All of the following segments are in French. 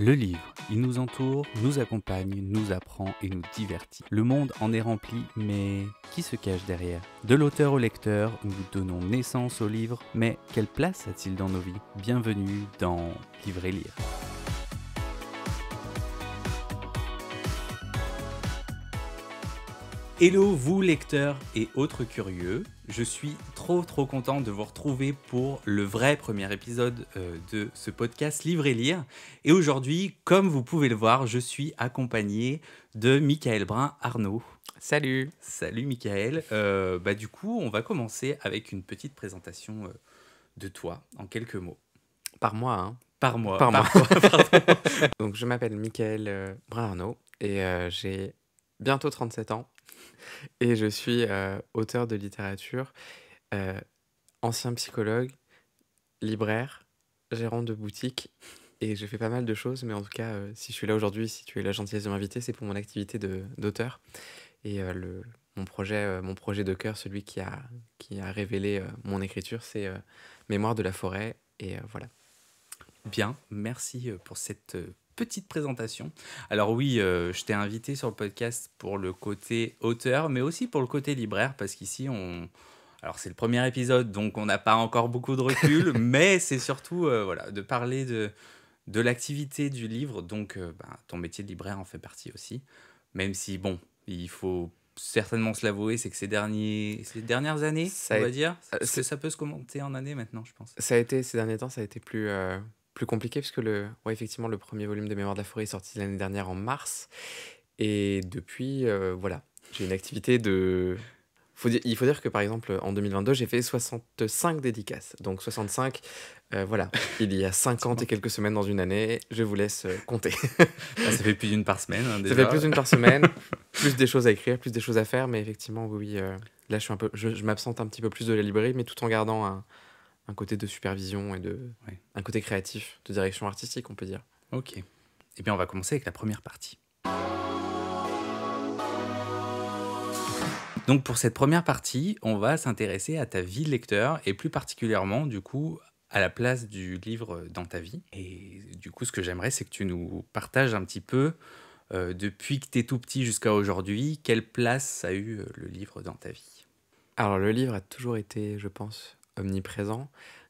Le livre, il nous entoure, nous accompagne, nous apprend et nous divertit. Le monde en est rempli, mais qui se cache derrière De l'auteur au lecteur, nous donnons naissance au livre, mais quelle place a-t-il dans nos vies Bienvenue dans Livre et lire. Hello vous lecteurs et autres curieux, je suis trop trop content de vous retrouver pour le vrai premier épisode euh, de ce podcast Livre et Lire. Et aujourd'hui, comme vous pouvez le voir, je suis accompagné de Michael Brun Arnaud. Salut Salut Michael euh, bah, Du coup, on va commencer avec une petite présentation euh, de toi en quelques mots. Par moi, hein par moi. Par, Donc je m'appelle Michael Brun Arnaud et j'ai bientôt 37 ans et je suis euh, auteur de littérature, euh, ancien psychologue, libraire, gérant de boutique et j'ai fait pas mal de choses, mais en tout cas, euh, si je suis là aujourd'hui, si tu es la gentillesse de m'inviter, c'est pour mon activité d'auteur. Et le, mon, projet, mon projet de cœur, celui qui a, qui a révélé mon écriture, c'est Mémoire de la forêt. Et voilà. Bien, merci pour cette petite présentation. Alors oui, euh, je t'ai invité sur le podcast pour le côté auteur, mais aussi pour le côté libraire, parce qu'ici, on... Alors c'est le premier épisode, donc on n'a pas encore beaucoup de recul, mais c'est surtout euh, voilà, de parler de, de l'activité du livre, donc euh, ben, ton métier de libraire en fait partie aussi, même si, bon, il faut certainement se l'avouer, c'est que ces, derniers, ces dernières années, ça on va dire, ça peut se commenter en année maintenant, je pense. Ça a été, ces derniers temps, ça a été plus, plus compliqué puisque le, ouais, effectivement, le premier volume de Mémoire de la forêt est sorti l'année dernière en mars. Et depuis, euh, voilà, j'ai une activité de. il faut dire que par exemple, en 2022, j'ai fait 65 dédicaces. Donc 65, euh, voilà, il y a 50 et quelques semaines dans une année, je vous laisse euh, compter. Ah, ça fait plus d'une par semaine. Hein, déjà. Ça fait plus d'une par semaine, plus des choses à écrire, plus des choses à faire, mais effectivement, oui, là je, je m'absente un petit peu plus de la librairie, mais tout en gardant un, un côté de supervision et de un côté créatif, de direction artistique, on peut dire. Ok. Eh bien, on va commencer avec la première partie. Donc pour cette première partie, on va s'intéresser à ta vie de lecteur et plus particulièrement du coup à la place du livre dans ta vie. Et du coup, ce que j'aimerais, c'est que tu nous partages un petit peu euh, depuis que tu es tout petit jusqu'à aujourd'hui, quelle place a eu euh, le livre dans ta vie Alors le livre a toujours été, je pense, omniprésent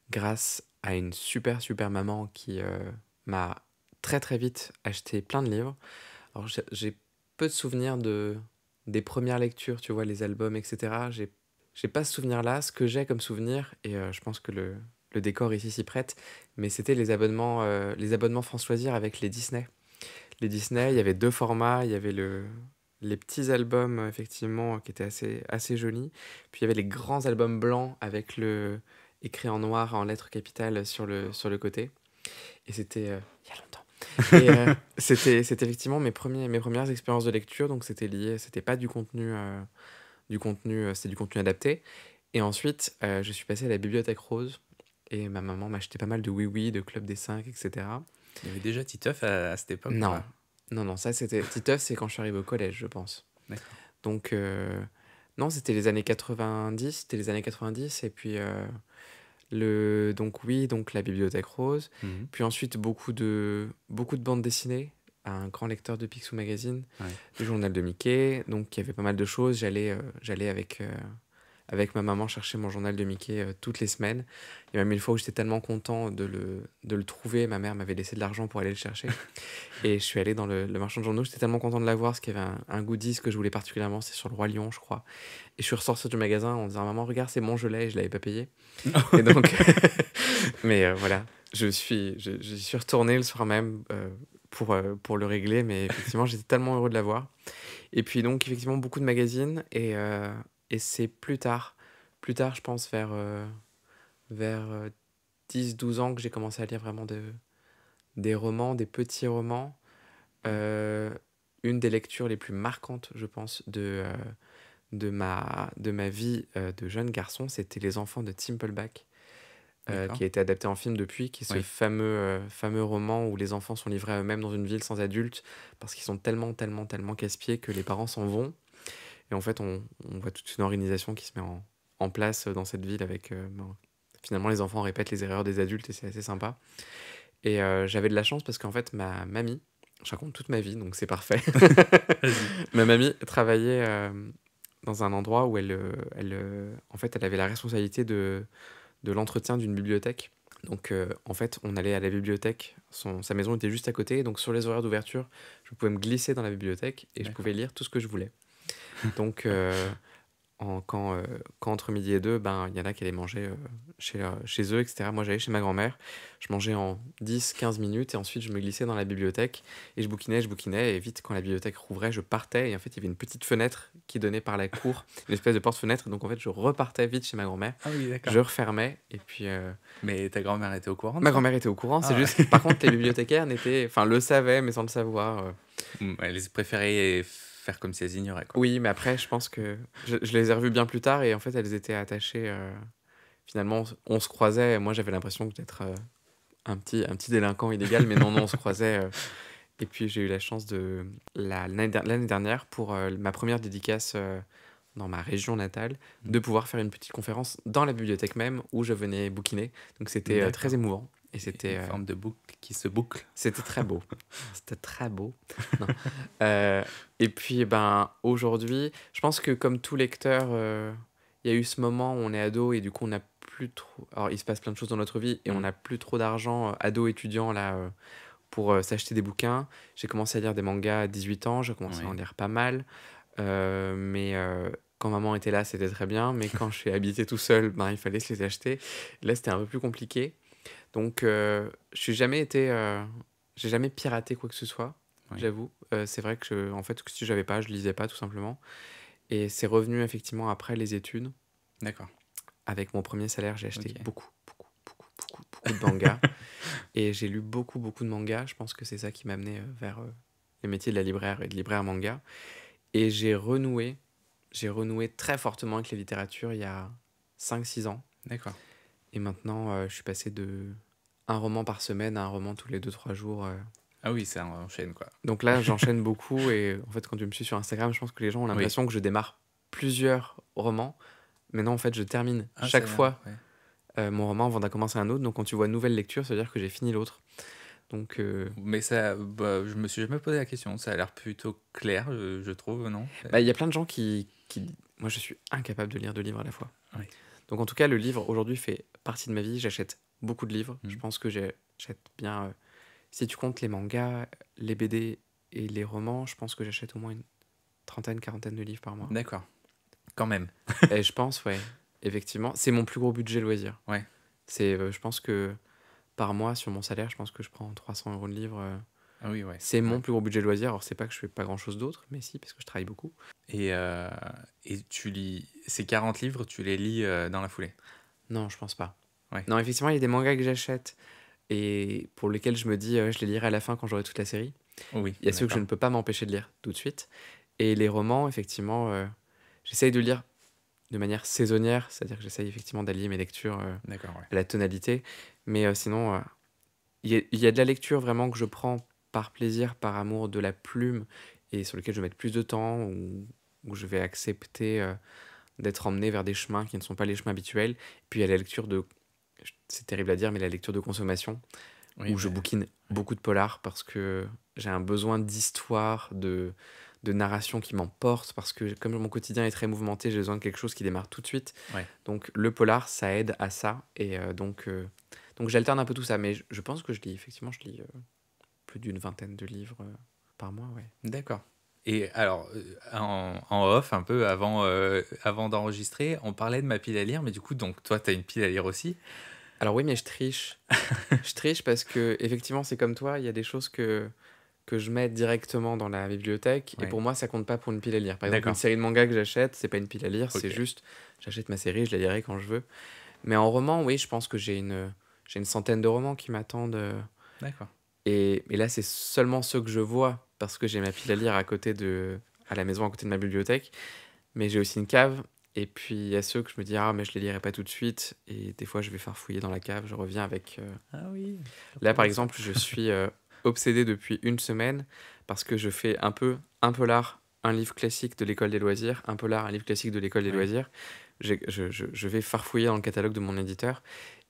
grâce à une super super maman qui euh, m'a très très vite acheté plein de livres. Alors j'ai peu de souvenirs de, des premières lectures, tu vois, les albums, etc. J'ai, pas ce souvenir-là. Ce que j'ai comme souvenir, et euh, je pense que le, le décor ici s'y prête, mais c'était les abonnements, euh, les abonnements France avec les Disney. Les Disney, il y avait deux formats. Il y avait le, les petits albums, euh, effectivement, qui étaient assez, assez jolis. Puis il y avait les grands albums blancs avec le écrit en noir, en lettres capitales sur le, sur le côté. Et c'était euh, il y a longtemps. Euh, c'était, c'était effectivement mes, premiers, mes premières expériences de lecture, donc c'était lié, c'était pas du contenu, du contenu, c'était du contenu adapté. Et ensuite, je suis passé à la bibliothèque rose et ma maman m'achetait pas mal de oui oui, de club des cinq, etc. Il y avait déjà Titeuf à, à cette époque Non, non, non, ça c'était. Titeuf, c'est quand je suis arrivé au collège, je pense. D'accord. Donc, euh, non, c'était les années 90, c'était les années 90, et puis. Euh, le, donc oui, donc la bibliothèque rose, mhm. puis ensuite beaucoup de, beaucoup de bandes dessinées, un grand lecteur de Picsou Magazine, du journal de Mickey, donc il y avait pas mal de choses, j'allais euh, j'allais avec avec ma maman chercher mon journal de Mickey euh, toutes les semaines. Il y a même une fois où j'étais tellement content de le, de le trouver, ma mère m'avait laissé de l'argent pour aller le chercher. et je suis allé dans le, le marchand de journaux, j'étais tellement content de l'avoir parce qu'il y avait un, un, goodies que je voulais particulièrement, c'est sur le Roi Lion, je crois. Et je suis ressorti du magasin en disant Maman, regarde, c'est mon je l'ai, je l'avais pas payé. donc, mais euh, voilà, je suis, je, suis retourné le soir même. Euh, pour, pour le régler, mais effectivement, j'étais tellement heureux de l'avoir. Et puis donc, effectivement, beaucoup de magazines. Et et c'est plus tard, plus tard, je pense, vers, euh, vers 10-12 euh, ans que j'ai commencé à lire vraiment des romans, des petits romans. Euh, une des lectures les plus marquantes, je pense, de, de, ma, de ma vie de jeune garçon, c'était Les enfants de Tim qui a été adapté en film depuis, qui est ce fameux, fameux roman où les enfants sont livrés à eux-mêmes dans une ville sans adultes parce qu'ils sont tellement, tellement, tellement casse-pieds que les parents s'en vont. Et en fait, on, voit toute une organisation qui se met en, place euh, dans cette ville avec... Euh, ben, finalement, les enfants répètent les erreurs des adultes et c'est assez sympa. Et euh, j'avais de la chance parce qu'en fait, ma mamie, je raconte toute ma vie, donc c'est parfait. ma mamie travaillait dans un endroit où elle, elle, en fait, elle avait la responsabilité de, de l'entretien d'une bibliothèque. Donc, en fait, on allait à la bibliothèque. Son, sa maison était juste à côté. Donc, sur les horaires d'ouverture, je pouvais me glisser dans la bibliothèque et je pouvais lire tout ce que je voulais. Donc, euh, euh, quand, entre midi et deux, ben, il y en a qui allaient manger euh, chez, chez eux, etc. Moi, j'allais chez ma grand-mère. Je mangeais en 10-15 minutes et ensuite, je me glissais dans la bibliothèque et je bouquinais, je bouquinais. Et vite, quand la bibliothèque rouvrait, je partais. Et en fait, il y avait une petite fenêtre qui donnait par la cour, une espèce de porte-fenêtre. Donc, en fait, je repartais vite chez ma grand-mère. Ah je refermais et puis. Mais ta grand-mère était au courant Ma grand-mère était au courant. Ah c'est juste que, par contre, les bibliothécaires n'étaient. Enfin, le savaient, mais sans le savoir. Euh... Mm, elle préférait comme si elles ignoraient. Oui, mais après, je pense que je, les ai revues bien plus tard et en fait, elles étaient attachées. Euh, finalement, on se croisait. moi, j'avais l'impression d'être euh, un, petit, un petit délinquant illégal, mais non, non, on se croisait. Euh. Et puis, j'ai eu la chance de l'année dernière pour ma première dédicace dans ma région natale, mmh. de pouvoir faire une petite conférence dans la bibliothèque même où je venais bouquiner. Donc c'était très émouvant. Et c'était. Une euh, forme de boucle qui se boucle. C'était très beau. c'était très beau. Euh, et puis, ben, aujourd'hui, je pense que comme tout lecteur, euh, il y a eu ce moment où on est ado et du coup, on n'a plus trop. Alors, il se passe plein de choses dans notre vie et on n'a mm. plus trop d'argent, ado, étudiant, là, pour s'acheter des bouquins. J'ai commencé à lire des mangas à 18 ans, j'ai commencé à en lire pas mal. mais quand maman était là, c'était très bien, mais quand je suis habité tout seul, ben, il fallait se les acheter. Là, c'était un peu plus compliqué. Donc, euh, je suis jamais été. Euh, j'ai jamais piraté quoi que ce soit, j'avoue. Euh, c'est vrai que, je, en fait, si j'avais pas, je lisais pas tout simplement. Et c'est revenu effectivement après les études. D'accord. Avec mon premier salaire, j'ai acheté beaucoup, beaucoup, beaucoup, beaucoup, de mangas. et j'ai lu beaucoup, beaucoup de mangas. Je pense que c'est ça qui m'a amené vers les métiers de la libraire et de libraire manga. Et j'ai renoué, j'ai renoué très fortement avec la littérature il y a 5-6 ans. D'accord. Et maintenant, euh, je suis passé de un roman par semaine à un roman tous les 2-3 jours. Euh. Ah oui, ça enchaîne quoi. Donc là, j'enchaîne beaucoup. Et en fait, quand tu me suis sur Instagram, je pense que les gens ont l'impression que je démarre plusieurs romans. Mais non, en fait, je termine ah, chaque fois euh, mon roman avant d'en commencer un autre. Donc quand tu vois nouvelle lecture, ça veut dire que j'ai fini l'autre. Donc Mais ça, bah, je me suis jamais posé la question. Ça a l'air plutôt clair, je, trouve, non bah, il y a plein de gens qui, qui- Moi, je suis incapable de lire deux livres à la fois. Oui. Donc en tout cas, le livre aujourd'hui fait partie de ma vie. J'achète beaucoup de livres. Je mmh. pense que j'achète bien, euh, si tu comptes les mangas, les BD et les romans, je pense que j'achète au moins une trentaine, quarantaine de livres par mois. D'accord. Quand même. et je pense, ouais. Effectivement, c'est mon plus gros budget loisir. Ouais. C'est, euh, je pense que par mois, sur mon salaire, je pense que je prends 300 euros de livres. Euh, ah oui, ouais. C'est mon plus gros budget de loisir. Alors, c'est pas que je fais pas grand chose d'autre, mais si, parce que je travaille beaucoup. Et, euh, et tu lis. Ces 40 livres, tu les lis euh, dans la foulée Non, je pense pas. Non, effectivement, il y a des mangas que j'achète et pour lesquels je me dis, euh, je les lirai à la fin quand j'aurai toute la série. Oui. Il y a ceux que je ne peux pas m'empêcher de lire tout de suite. Et les romans, effectivement, j'essaye de lire de manière saisonnière, c'est-à-dire que j'essaye effectivement d'allier mes lectures à la tonalité. Mais sinon, il y, y, a de la lecture vraiment que je prends par plaisir, par amour de la plume et sur lequel je vais mettre plus de temps ou où, je vais accepter euh, d'être emmené vers des chemins qui ne sont pas les chemins habituels. Puis il y a la lecture de, c'est terrible à dire, mais la lecture de consommation où je bouquine beaucoup de polar parce que j'ai un besoin d'histoire, de, de narration qui m'emporte parce que comme mon quotidien est très mouvementé, j'ai besoin de quelque chose qui démarre tout de suite. Donc le polar, ça aide à ça. Et euh, donc, euh, donc j'alterne un peu tout ça. Mais je, pense que je lis, effectivement, je lis, plus d'une vingtaine de livres euh, par mois, D'accord. Et alors, euh, en, off, un peu avant, euh, avant d'enregistrer, on parlait de ma pile à lire, mais du coup, donc toi, tu as une pile à lire aussi. Alors oui, mais je triche. je triche parce que, effectivement, c'est comme toi, il y a des choses que, que je mets directement dans la bibliothèque, et pour moi, ça compte pas pour une pile à lire. Par exemple, une série de mangas que j'achète, c'est pas une pile à lire, c'est juste, j'achète ma série, je la lirai quand je veux. Mais en roman, oui, je pense que j'ai une, j'ai une centaine de romans qui m'attendent. D'accord. Et, là, c'est seulement ceux que je vois parce que j'ai ma pile à lire à côté de, à la maison, à côté de ma bibliothèque. Mais j'ai aussi une cave. Et puis il y a ceux que je me dis, ah, mais je les lirai pas tout de suite. Et des fois, je vais faire fouiller dans la cave. Je reviens avec. Euh, ah oui. Là, par exemple, je suis euh, obsédé depuis une semaine parce que je fais un peu, un peu l'art, un livre classique de l'école des loisirs, un peu l'art, un livre classique de l'école des loisirs. Je, je, je, vais farfouiller dans le catalogue de mon éditeur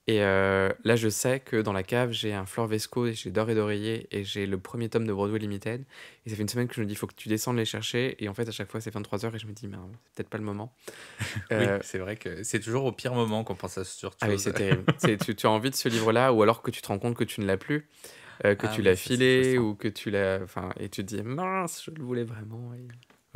et euh, là, je sais que dans la cave, j'ai un Florvesco, j'ai Dor et d'Oreiller, et j'ai le premier tome de Broadway Limited. Et ça fait une semaine que je me dis, il faut que tu descendes les chercher. Et en fait, à chaque fois, c'est 23h, et je me dis, mais c'est peut-être pas le moment. oui, euh, c'est vrai que c'est toujours au pire moment qu'on pense à ce genre de Ah oui, c'est terrible. tu, as envie de ce livre-là, ou alors que tu te rends compte que tu ne l'as plus, euh, que ah tu l'as filé, ou que tu l'as. Enfin, et tu te dis, mince, je le voulais vraiment.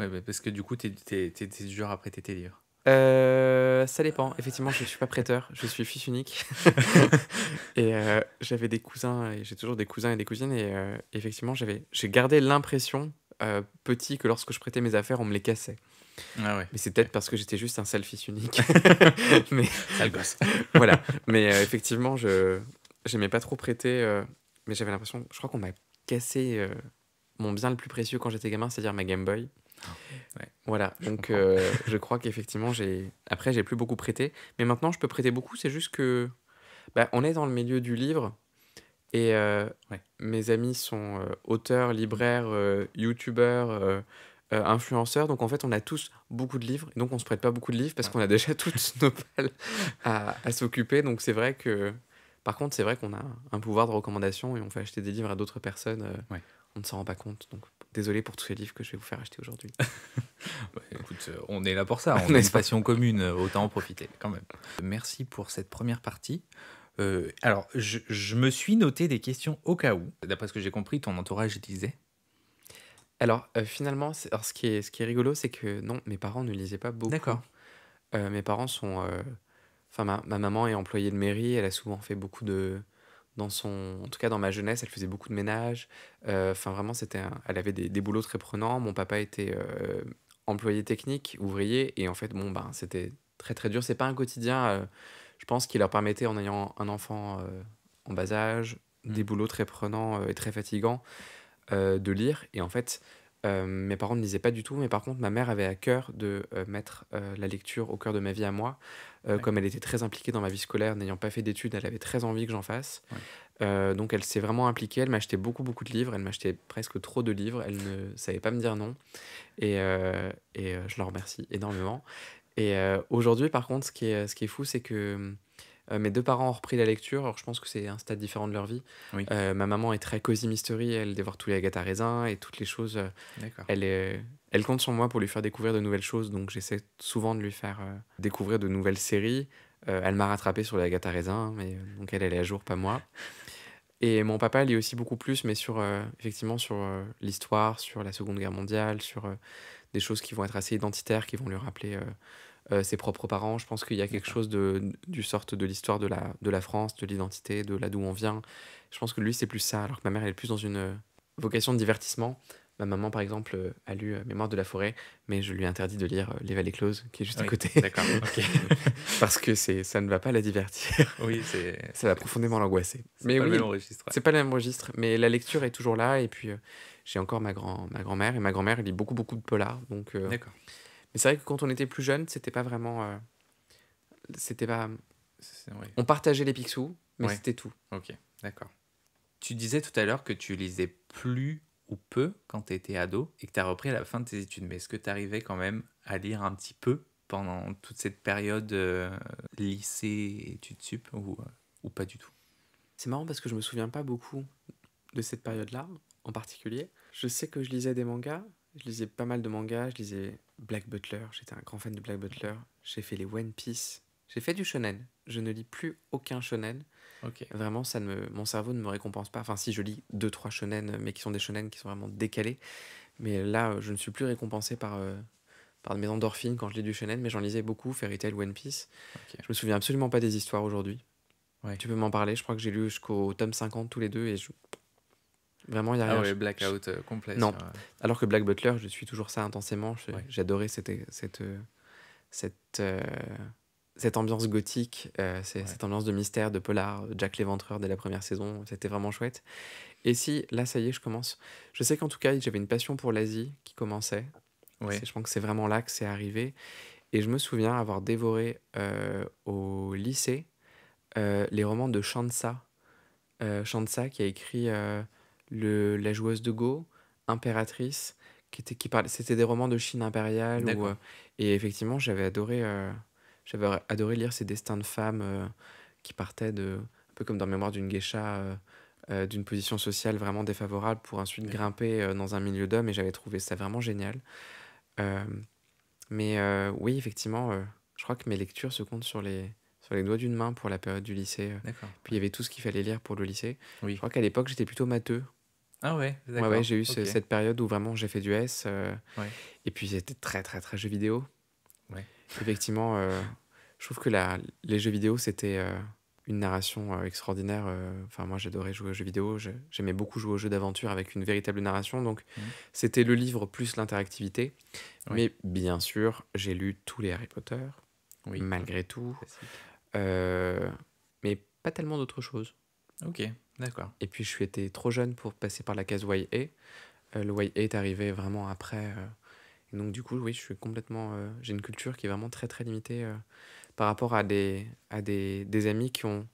Ouais, parce que du coup, tu es, es, es, dur après tes livres. Euh, ça dépend. Effectivement, je ne suis pas prêteur, je suis fils unique. et euh, j'avais des cousins, et j'ai toujours des cousins et des cousines. Et euh, effectivement, j'avais, j'ai gardé l'impression, petit, que lorsque je prêtais mes affaires, on me les cassait. Ah mais c'est peut-être parce que j'étais juste un sale fils unique. mais, Sale gosse. voilà. Mais effectivement, je n'aimais pas trop prêter, mais j'avais l'impression, je crois qu'on m'a cassé mon bien le plus précieux quand j'étais gamin, c'est-à-dire ma Game Boy. Voilà, donc euh, je crois qu'effectivement, j'ai... après, j'ai plus beaucoup prêté. Mais maintenant, je peux prêter beaucoup, c'est juste que bah, on est dans le milieu du livre. Et euh, mes amis sont euh, auteurs, libraires, youtubeurs, influenceurs. Donc en fait, on a tous beaucoup de livres. Et donc on se prête pas beaucoup de livres parce qu'on a déjà toutes nos pales à, à s'occuper. Donc c'est vrai que. Par contre, c'est vrai qu'on a un pouvoir de recommandation et on fait acheter des livres à d'autres personnes. Ouais on ne s'en rend pas compte. Donc désolé pour tous les livres que je vais vous faire acheter aujourd'hui. Bah, écoute, euh, on est là pour ça, on a une passion commune, euh, autant en profiter quand même. Merci pour cette première partie. Euh, alors, je, je, me suis noté des questions au cas où. D'après ce que j'ai compris, ton entourage lisait Alors, finalement, alors ce, qui est, ce qui est rigolo, c'est que non, mes parents ne lisaient pas beaucoup. D'accord. mes parents sont. Enfin, ma, maman est employée de mairie, elle a souvent fait beaucoup de, dans son, en tout cas dans ma jeunesse, elle faisait beaucoup de ménage. Euh, enfin, vraiment, c'était, elle avait des, des, boulots très prenants. Mon papa était euh, employé technique, ouvrier, et en fait, bon, ben, c'était très très dur. C'est pas un quotidien, euh, je pense, qu'il leur permettait, en ayant un enfant en bas âge, mm. des boulots très prenants et très fatigants, de lire. Et en fait, euh, mes parents ne lisaient pas du tout, mais par contre, ma mère avait à cœur de euh, mettre euh, la lecture au cœur de ma vie à moi. Comme elle était très impliquée dans ma vie scolaire, n'ayant pas fait d'études, elle avait très envie que j'en fasse. donc elle s'est vraiment impliquée, elle m'achetait beaucoup, beaucoup de livres, elle m'achetait presque trop de livres, elle ne savait pas me dire non. Et, et je la remercie énormément. Et aujourd'hui, par contre, ce qui est, ce qui est fou, c'est que euh, mes deux parents ont repris la lecture, alors je pense que c'est un stade différent de leur vie. Euh, ma maman est très cosy mystery, elle dévore tous les Agatha Raisin et toutes les choses. Euh, elle, est, elle compte sur moi pour lui faire découvrir de nouvelles choses, donc j'essaie souvent de lui faire découvrir de nouvelles séries. elle m'a rattrapé sur les Agatha Raisin, mais donc elle, est à jour, pas moi. Et mon papa lit aussi beaucoup plus, mais sur effectivement sur l'histoire, sur la Seconde Guerre mondiale, sur des choses qui vont être assez identitaires, qui vont lui rappeler euh, ses propres parents. Je pense qu'il y a quelque chose de, du sorte de l'histoire de la, de la France, de l'identité, de là d'où on vient. Je pense que lui, c'est plus ça, alors que ma mère, elle est plus dans une euh, vocation de divertissement. Ma maman, par exemple, euh, a lu Mémoire de la forêt, mais je lui interdis de lire Les Vallées Closes, qui est juste à côté. D'accord, Parce que ça ne va pas la divertir. Oui, c'est. Ça va profondément l'angoisser. Mais pas le même registre. C'est pas le même registre, mais la lecture est toujours là. Et puis, j'ai encore ma, grand, ma grand-mère, et ma grand-mère, lit beaucoup, beaucoup de polar. Donc, d'accord. Mais c'est vrai que quand on était plus jeune, c'était pas vraiment. Euh, c'était pas. On partageait les Picsou, mais c'était tout. Ok, d'accord. Tu disais tout à l'heure que tu lisais plus ou peu quand tu étais ado et que tu as repris à la fin de tes études. Mais est-ce que tu arrivais quand même à lire un petit peu pendant toute cette période euh, lycée, études sup ou, euh, ou pas du tout C'est marrant parce que je me souviens pas beaucoup de cette période-là en particulier. Je sais que je lisais des mangas, je lisais pas mal de mangas, je lisais Black Butler, j'étais un grand fan de Black Butler, j'ai fait les One Piece, j'ai fait du shonen, je ne lis plus aucun shonen. Ok. Vraiment, ça ne mon cerveau ne me récompense pas. Enfin, si je lis deux trois shonen, mais qui sont des shonen qui sont vraiment décalés, mais là, je ne suis plus récompensé par euh, par mes endorphines quand je lis du shonen, mais j'en lisais beaucoup, Fairy Tail, One Piece. Je me souviens absolument pas des histoires aujourd'hui. Ouais. Tu peux m'en parler. Je crois que j'ai lu jusqu'au tome 50 tous les deux et je, Vraiment, il n'y a ah rien. blackout euh, complet. Non. Alors que Black Butler, je suis toujours ça intensément. J'adorais cette, cette, euh, cette, euh, cette, ambiance gothique, cette ambiance de mystère, de polar, Jack l'éventreur dès la première saison. C'était vraiment chouette. Et si, là, ça y est, je commence. Je sais qu'en tout cas, j'avais une passion pour l'Asie qui commençait. Je pense que c'est vraiment là que c'est arrivé. Et je me souviens avoir dévoré au lycée les romans de Shansa. Euh, Shansa qui a écrit le, la joueuse de Go, Impératrice, qui était qui parlait, c'était des romans de Chine impériale. Euh, et effectivement, j'avais adoré, euh, j'avais adoré lire ces destins de femmes euh, qui partaient de, un peu comme dans Mémoire d'une geisha. d'une position sociale vraiment défavorable pour ensuite grimper dans un milieu d'hommes et j'avais trouvé ça vraiment génial. mais oui, effectivement, je crois que mes lectures se comptent sur les, sur les doigts d'une main pour la période du lycée. Puis il y avait tout ce qu'il fallait lire pour le lycée. Je crois qu'à l'époque, j'étais plutôt matheux. Ah ouais, d'accord. j'ai eu cette période où vraiment j'ai fait du S. Euh, et puis c'était très, très, très jeux vidéo. Effectivement, euh, je trouve que les jeux vidéo, c'était euh, une narration extraordinaire. Enfin, moi, j'adorais jouer aux jeux vidéo. J'aimais beaucoup jouer aux jeux d'aventure avec une véritable narration. Donc, mhm. c'était le livre plus l'interactivité. Mais bien sûr, j'ai lu tous les Harry Potter, oui. malgré tout. mais pas tellement d'autres choses. Ok. D'accord. Et puis, je suis été trop jeune pour passer par la case YA. Euh, le YA est arrivé vraiment après. Euh. donc, du coup, oui, je suis complètement. Euh, j'ai une culture qui est vraiment très, très limitée par rapport à des, à des, des, amis qui ont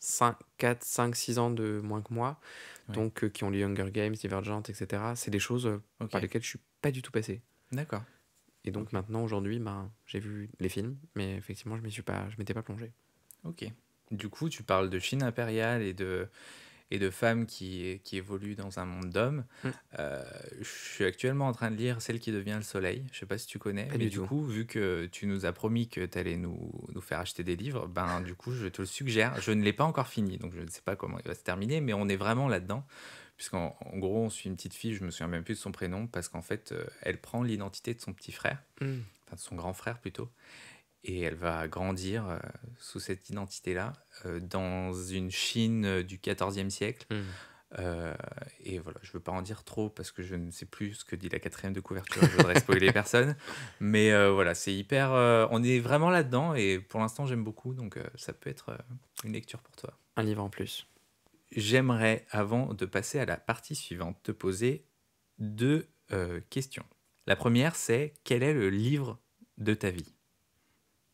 5, 4, 5, 6 ans de moins que moi. Donc, qui ont les Hunger Games, Divergent, etc. C'est des choses par lesquelles je suis pas du tout passé. D'accord. Et donc maintenant, aujourd'hui, ben, j'ai vu les films, mais effectivement, je ne m'étais pas plongé. Ok. Du coup, tu parles de Chine impériale et de, et de femmes qui, qui évoluent dans un monde d'hommes. Mm. Euh, je suis actuellement en train de lire Celle qui devient le soleil. Je sais pas si tu connais, mais du, coup, vu que tu nous as promis que tu allais nous, faire acheter des livres, ben du coup, je te le suggère. Je ne l'ai pas encore fini, donc je ne sais pas comment il va se terminer, mais on est vraiment là-dedans. Puisqu'en gros, on suit une petite fille, je me souviens même plus de son prénom, parce qu'en fait, euh, elle prend l'identité de son petit frère, mm. enfin de son grand frère plutôt et elle va grandir euh, sous cette identité-là euh, dans une Chine euh, du XIVe siècle. Hmm. et voilà, je ne veux pas en dire trop parce que je ne sais plus ce que dit la quatrième de couverture, je voudrais spoiler personne. Mais voilà, c'est hyper. on est vraiment là-dedans et pour l'instant, j'aime beaucoup, donc ça peut être une lecture pour toi. Un livre en plus. J'aimerais, avant de passer à la partie suivante, te poser deux questions. La première, c'est quel est le livre de ta vie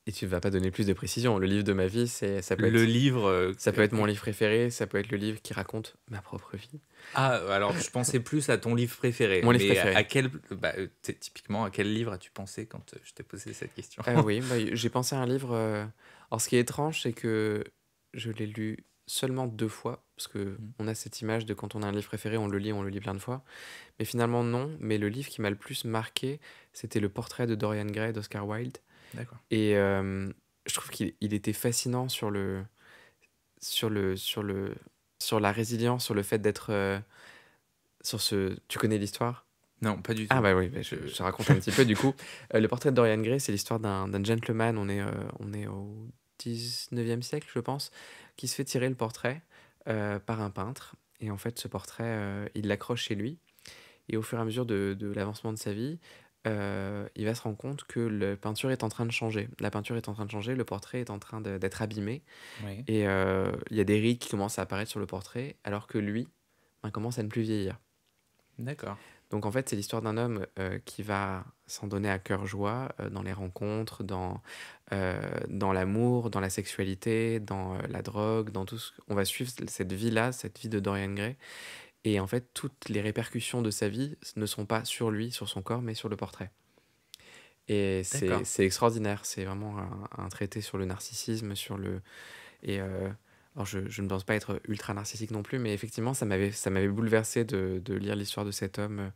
et tu vas pas donner plus de précisions. Le livre de ma vie, c'est ça peut le être, livre. Euh, ça peut être mon livre préféré. Ça peut être le livre qui raconte ma propre vie. Ah, alors je pensais plus à ton livre préféré. Mon livre préféré. À, quel, bah, euh, typiquement, à quel livre as-tu pensé quand euh, je t'ai posé cette question ah Oui, bah, j'ai pensé à un livre. Alors, ce qui est étrange, c'est que je l'ai lu seulement deux fois parce que mmh. on a cette image de quand on a un livre préféré, on le lit, on le lit plein de fois. Mais finalement, non. Mais le livre qui m'a le plus marqué, c'était le portrait de Dorian Gray d'Oscar Wilde. Et euh, je trouve qu'il était fascinant sur le, sur le, sur le, sur la résilience, sur le fait d'être, euh, sur ce. Tu connais l'histoire non, pas du ah tout. Ah bah oui, bah, je, je, raconte un petit peu du coup. Euh, le portrait de Dorian Gray, c'est l'histoire d'un, gentleman, on est, on est au 19e siècle je pense, qui se fait tirer le portrait par un peintre. Et en fait ce portrait, il l'accroche chez lui. Et au fur et à mesure de, de l'avancement de sa vie, euh, il va se rendre compte que la peinture est en train de changer. La peinture est en train de changer, le portrait est en train d'être abîmé. Et euh, il y a des rides qui commencent à apparaître sur le portrait, alors que lui il ben, commence à ne plus vieillir. D'accord. Donc en fait, c'est l'histoire d'un homme euh, qui va s'en donner à cœur joie dans les rencontres, dans, l'amour, dans la sexualité, dans la drogue, dans tout On va suivre cette vie-là, cette vie de Dorian Gray. Et en fait, toutes les répercussions de sa vie ne sont pas sur lui, sur son corps, mais sur le portrait. Et c'est extraordinaire. C'est vraiment un, traité sur le narcissisme, sur le. Et euh, alors, je, ne pense pas être ultra narcissique non plus, mais effectivement, ça m'avait bouleversé de, lire l'histoire de cet homme.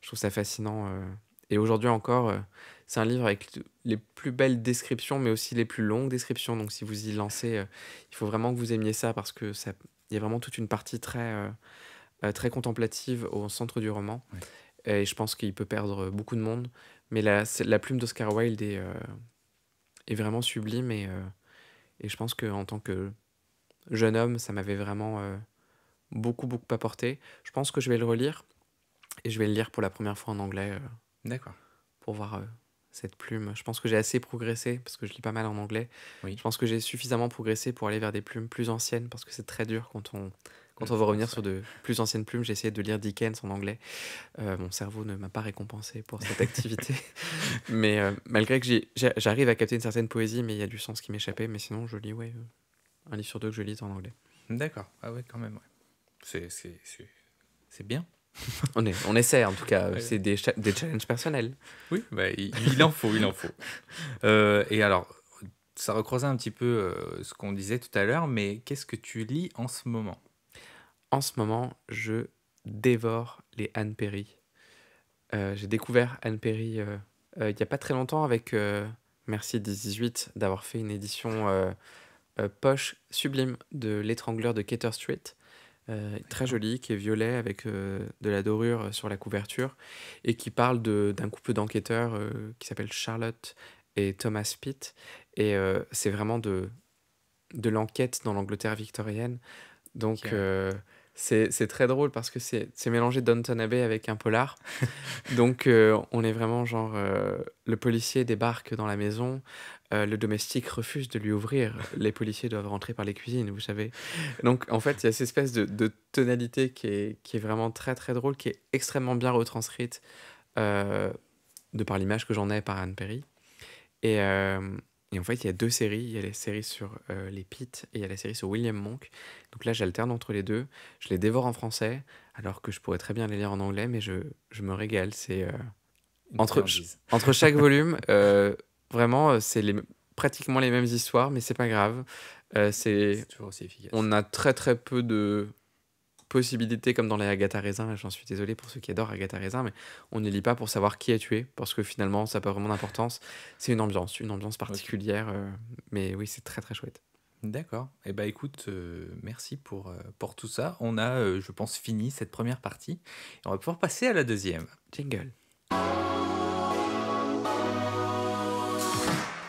Je trouve ça fascinant. Euh. Et aujourd'hui encore, euh, c'est un livre avec les plus belles descriptions, mais aussi les plus longues descriptions. Donc, si vous y lancez, il faut vraiment que vous aimiez ça parce que ça, y a vraiment toute une partie très. Euh, très contemplative au centre du roman. Et je pense qu'il peut perdre euh, beaucoup de monde. Mais la, la plume d'Oscar Wilde est, euh, est, vraiment sublime. Et, et je pense qu'en tant que jeune homme, ça m'avait vraiment beaucoup, beaucoup apporté. Je pense que je vais le relire. Et je vais le lire pour la première fois en anglais. D'accord. Pour voir cette plume. Je pense que j'ai assez progressé, parce que je lis pas mal en anglais. Je pense que j'ai suffisamment progressé pour aller vers des plumes plus anciennes, parce que c'est très dur quand on quand on va revenir sur de plus anciennes plumes, j'ai essayé de lire Dickens en anglais. Euh, mon cerveau ne m'a pas récompensé pour cette activité. mais euh, malgré que j'arrive à capter une certaine poésie, mais il y a du sens qui m'échappait. Mais sinon, je lis, ouais, euh, un livre sur deux que je lis en anglais. D'accord. Ah ouais, quand même, C'est bien. on, est, on essaie en tout cas, c'est des, challenges personnels. Oui, bah, il, en faut, il en faut. et alors, ça recroise un petit peu ce qu'on disait tout à l'heure, mais qu'est-ce que tu lis en ce moment en ce moment, je dévore les Anne Perry. Euh, j'ai découvert Anne Perry euh, euh, il n'y a pas très longtemps avec Merci 18 d'avoir fait une édition poche sublime de L'étrangleur de Cater Street. très jolie, qui est violet avec de la dorure sur la couverture et qui parle d'un couple d'enquêteurs qui s'appelle Charlotte et Thomas Pitt. Et c'est vraiment de, de l'enquête dans l'Angleterre victorienne. Donc c'est très drôle parce que c'est mélangé Downton Abbey avec un polar. Donc euh, on est vraiment genre euh, le policier débarque dans la maison, euh, le domestique refuse de lui ouvrir, les policiers doivent rentrer par les cuisines, vous savez. Donc en fait il y a cette espèce de, tonalité qui est, qui est, vraiment très très drôle, qui est extrêmement bien retranscrite de par l'image que j'en ai par Anne Perry. Et et en fait, il y a deux séries. Il y a les séries sur euh, les Pitt et il y a la série sur William Monk. Donc là, j'alterne entre les deux. Je les dévore en français, alors que je pourrais très bien les lire en anglais, mais je, je me régale. C'est euh, entre, entre chaque volume, euh, vraiment, c'est les, pratiquement les mêmes histoires, mais c'est pas grave. c'est toujours aussi efficace. On a très très peu de possibilité comme dans les Agatha Raisin, j'en suis désolé pour ceux qui adorent Agatha Raisin, mais on ne lit pas pour savoir qui a tué, parce que finalement, ça n'a pas vraiment d'importance. C'est une ambiance, une ambiance particulière, euh, mais oui, c'est très très chouette. D'accord. Et eh ben écoute, euh, merci pour, euh, pour tout ça. On a, je pense, fini cette première partie. Et on va pouvoir passer à la deuxième. Jingle.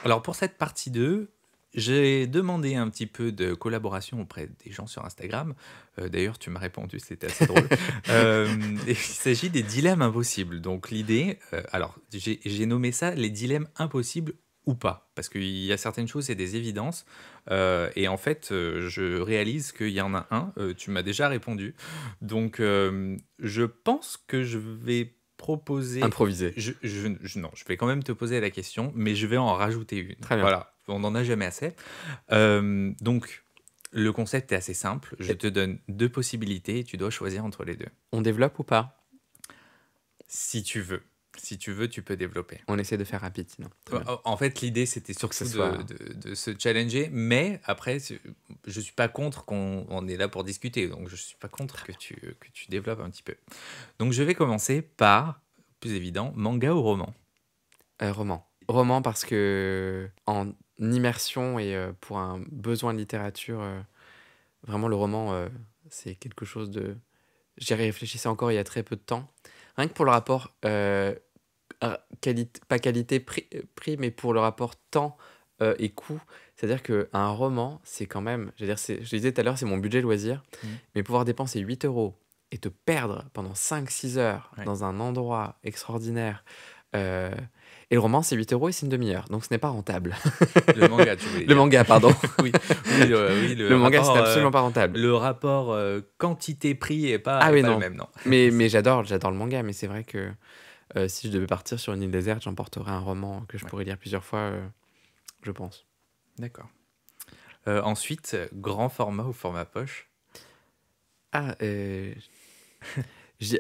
Alors pour cette partie 2, j'ai demandé un petit peu de collaboration auprès des gens sur Instagram. Euh, d'ailleurs, tu m'as répondu, c'était assez drôle. Euh, il s'agit des dilemmes impossibles. Donc l'idée, euh, alors j'ai nommé ça les dilemmes impossibles ou pas, parce qu'il y a certaines choses, c'est des évidences. et en fait, je réalise qu'il y en a un. tu m'as déjà répondu. Donc je pense que je vais proposer. Improviser. non, je vais quand même te poser la question, mais je vais en rajouter une. Très bien. Voilà on n'en a jamais assez. Euh, donc, le concept est assez simple. Je te donne deux possibilités et tu dois choisir entre les deux. On développe ou pas Si tu veux. Si tu veux, tu peux développer. On essaie de faire rapide, sinon. En fait, l'idée, c'était surtout que ce soit... de, de, se challenger, mais après, je ne suis pas contre qu'on est là pour discuter, donc je ne suis pas contre que tu, que tu développes un petit peu. Donc, je vais commencer par, plus évident, manga ou roman euh, Roman. Roman parce que immersion et euh, pour un besoin de littérature, euh, vraiment le roman, euh, c'est quelque chose de... J'y réfléchissais encore il y a très peu de temps. Rien que pour le rapport, qualité pas qualité, prix, mais pour le rapport temps et coût. C'est-à-dire qu'un roman, c'est quand même, je, veux dire, je disais tout à l'heure, c'est mon budget loisir, mmh. mais pouvoir dépenser 8 euros et te perdre pendant 5-6 heures dans un endroit extraordinaire. Et le roman, c'est 8 euros et c'est une demi-heure. Donc ce n'est pas rentable. Le manga, tu Le manga, pardon. oui, le, manga, c'est euh, absolument pas rentable. Le rapport euh, quantité-prix n'est pas, ah, oui, non. le même, non. Mais, mais j'adore, j'adore le manga, mais c'est vrai que euh, si je devais partir sur une île déserte, j'emporterais un roman que je pourrais lire plusieurs fois, je pense. D'accord. ensuite, grand format ou format poche Ah,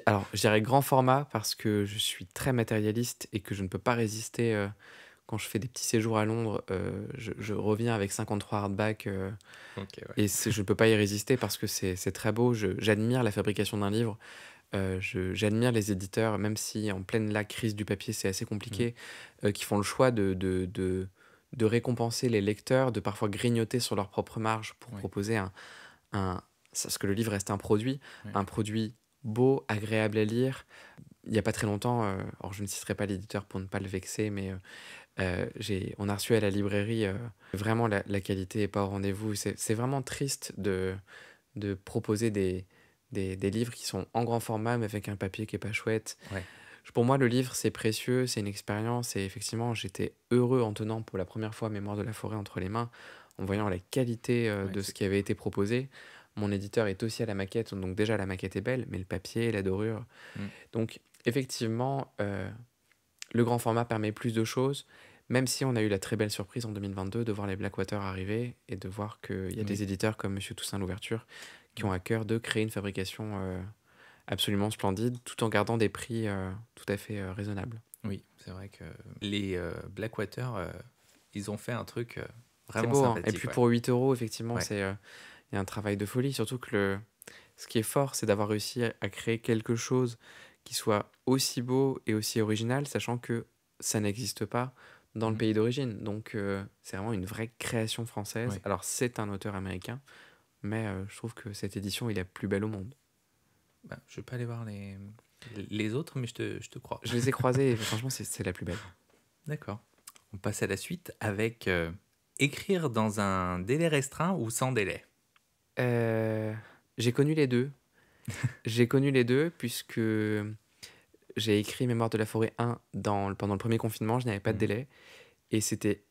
alors, j'irai grand format parce que je suis très matérialiste et que je ne peux pas résister. Euh, quand je fais des petits séjours à Londres, euh, je, reviens avec 53 hardbacks euh, et je ne peux pas y résister parce que c'est très beau. J'admire la fabrication d'un livre. J'admire les éditeurs, même si en pleine la crise du papier, c'est assez compliqué, mm. qui font le choix de, de, de, de, récompenser les lecteurs, de parfois grignoter sur leur propre marge pour proposer un, un, parce que le livre reste un produit, un produit beau, agréable à lire. Il n'y a pas très longtemps, euh, je ne citerai pas l'éditeur pour ne pas le vexer, mais euh, euh, on a reçu à la librairie vraiment la, qualité n'est pas au rendez-vous. C'est vraiment triste de, proposer des, livres qui sont en grand format mais avec un papier qui est pas chouette. Pour moi, le livre, c'est précieux, c'est une expérience et effectivement, j'étais heureux en tenant pour la première fois Mémoire de la forêt entre les mains, en voyant la qualité de ce qui avait été proposé, mon éditeur est aussi à la maquette, donc déjà la maquette est belle, mais le papier, la dorure. Mm. Donc effectivement, euh, le grand format permet plus de choses, même si on a eu la très belle surprise en 2022 de voir les Blackwater arriver et de voir qu'il y a des éditeurs comme Monsieur Toussaint Louverture qui ont à cœur de créer une fabrication euh, absolument splendide tout en gardant des prix euh, tout à fait raisonnables. Oui, c'est vrai que les Blackwater, ils ont fait un truc vraiment hein. Et puis pour 8 euros, effectivement, c'est il y a un travail de folie. Surtout que le, ce qui est fort, c'est d'avoir réussi à, créer quelque chose qui soit aussi beau et aussi original, sachant que ça n'existe pas dans le mmh. pays d'origine. Donc euh, c'est vraiment une vraie création française. Alors c'est un auteur américain, mais euh, je trouve que cette édition est la plus belle au monde. Bah, je ne vais pas aller voir les, les autres, mais je te, je te crois. Je les ai croisés et franchement c'est la plus belle. D'accord. On passe à la suite avec euh, écrire dans un délai restreint ou sans délai. Euh, j'ai connu les deux. j'ai connu les deux puisque j'ai écrit Mémoire de la forêt 1 dans, pendant le premier confinement, je n'avais pas de mhm. délai. Et c'était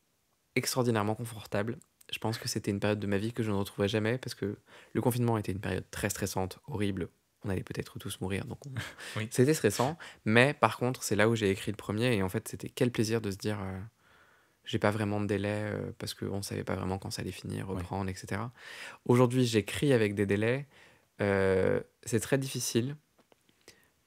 extraordinairement confortable. Je pense que c'était une période de ma vie que je ne retrouverai jamais parce que le confinement était une période très stressante, horrible. On allait peut-être tous mourir, donc c'était stressant. Mais par contre, c'est là où j'ai écrit le premier et en fait, c'était quel plaisir de se dire euh, j'ai pas vraiment de délai euh, parce qu'on savait pas vraiment quand ça allait finir, reprendre, etc. Aujourd'hui, j'écris avec des délais. Euh, c'est très difficile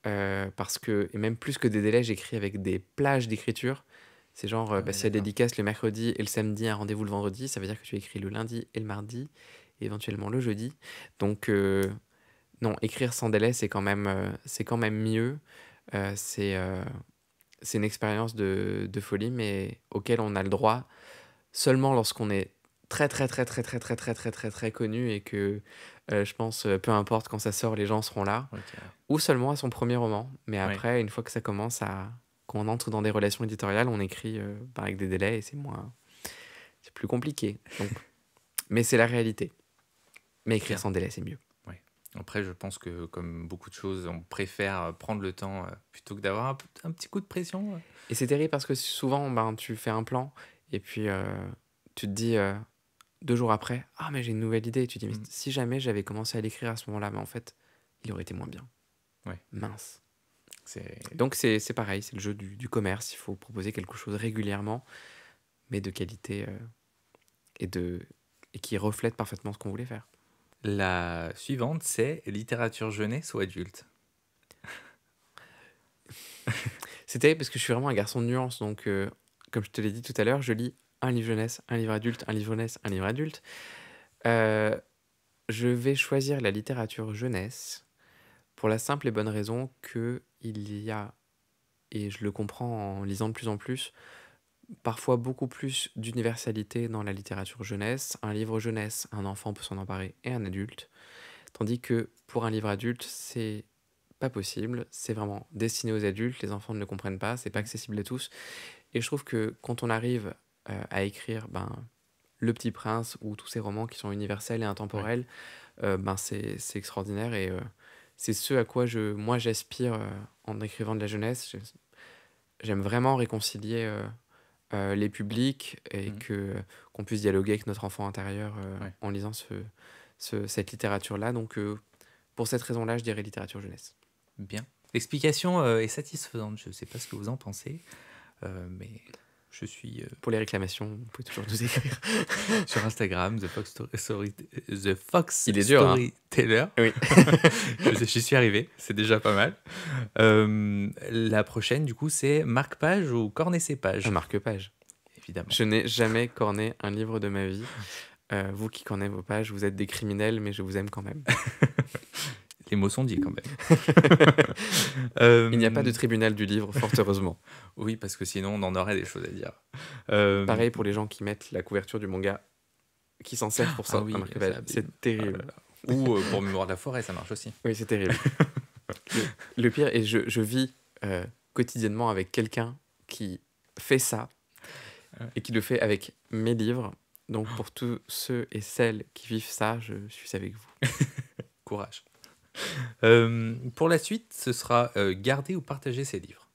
euh, parce que, et même plus que des délais, j'écris avec des plages d'écriture. C'est genre, ah bah, si la dédicace le mercredi et le samedi, un rendez-vous le vendredi, ça veut dire que tu écris le lundi et le mardi, éventuellement le jeudi. Donc, non, écrire sans délai, c'est quand, même, c'est quand même mieux. c'est c'est une expérience de, folie, mais auquel on a le droit seulement lorsqu'on est très très très très très très très très très très connu et que euh, je pense euh, peu importe quand ça sort les gens seront là ou seulement à son premier roman mais après une fois que ça commence à qu'on entre dans des relations éditoriales on écrit euh, bah, avec des délais et c'est moins c'est plus compliqué mais c'est la réalité mais écrire sans délai c'est mieux après, je pense que comme beaucoup de choses, on préfère prendre le temps euh, plutôt que d'avoir un, petit coup de pression. Et c'est terrible parce que souvent, ben, tu fais un plan et puis euh, tu te dis euh, deux jours après, ah mais j'ai une nouvelle idée. Et tu te dis, mm. si jamais j'avais commencé à l'écrire à ce moment-là, mais ben, en fait, il aurait été moins bien. Ouais. Mince. Donc c'est pareil, c'est le jeu du, commerce. Il faut proposer quelque chose régulièrement, mais de qualité et, de, et qui reflète parfaitement ce qu'on voulait faire. La suivante, c'est littérature jeunesse ou adulte C'était parce que je suis vraiment un garçon de nuance, donc euh, comme je te l'ai dit tout à l'heure, je lis un livre jeunesse, un livre adulte, un livre jeunesse, un livre adulte. Euh, je vais choisir la littérature jeunesse pour la simple et bonne raison qu'il y a, et je le comprends en lisant de plus en plus, parfois beaucoup plus d'universalité dans la littérature jeunesse. Un livre jeunesse, un enfant peut s'en emparer et un adulte. Tandis que pour un livre adulte, c'est pas possible. C'est vraiment destiné aux adultes. Les enfants ne le comprennent pas. C'est pas mmh. accessible à tous. Et je trouve que quand on arrive euh, à écrire ben, Le Petit Prince ou tous ces romans qui sont universels et intemporels, euh, ben, c'est extraordinaire. Et euh, c'est ce à quoi je, moi j'aspire en écrivant de la jeunesse. J'aime vraiment réconcilier euh, les publics et mmh. que qu'on puisse dialoguer avec notre enfant intérieur euh, en lisant ce, ce, cette littérature-là. Donc, euh, pour cette raison-là, je dirais littérature jeunesse. Bien. L'explication est satisfaisante. Je ne sais pas ce que vous en pensez, mais je suis. Euh, pour les réclamations, vous pouvez toujours nous écrire sur Instagram, The Fox, story, The Fox Il est hein. Storyteller. Hein. Oui. J'y suis arrivé, c'est déjà pas mal. Euh, la prochaine, du coup, c'est marque-page ou cornet pages Marque-page. Évidemment. Je n'ai jamais corné un livre de ma vie. Euh, vous qui cornez vos pages, vous êtes des criminels, mais je vous aime quand même. mots sont dits quand même. Euh, Il n'y a pas de tribunal du livre, fort heureusement. oui, parce que sinon on en aurait des choses à dire. Euh, Pareil pour les gens qui mettent la couverture du manga, qui s'en sert pour ah ça. oui, ah, bah, c'est terrible. Ah Ou euh, pour Mémoire de la forêt, ça marche aussi. Oui, c'est terrible. Le, pire, et je, je vis quotidiennement avec quelqu'un qui fait ça et qui le fait avec mes livres. Donc pour tous ceux et celles qui vivent ça, je suis avec vous. Courage. Euh, pour la suite, ce sera euh, garder ou partager ces livres.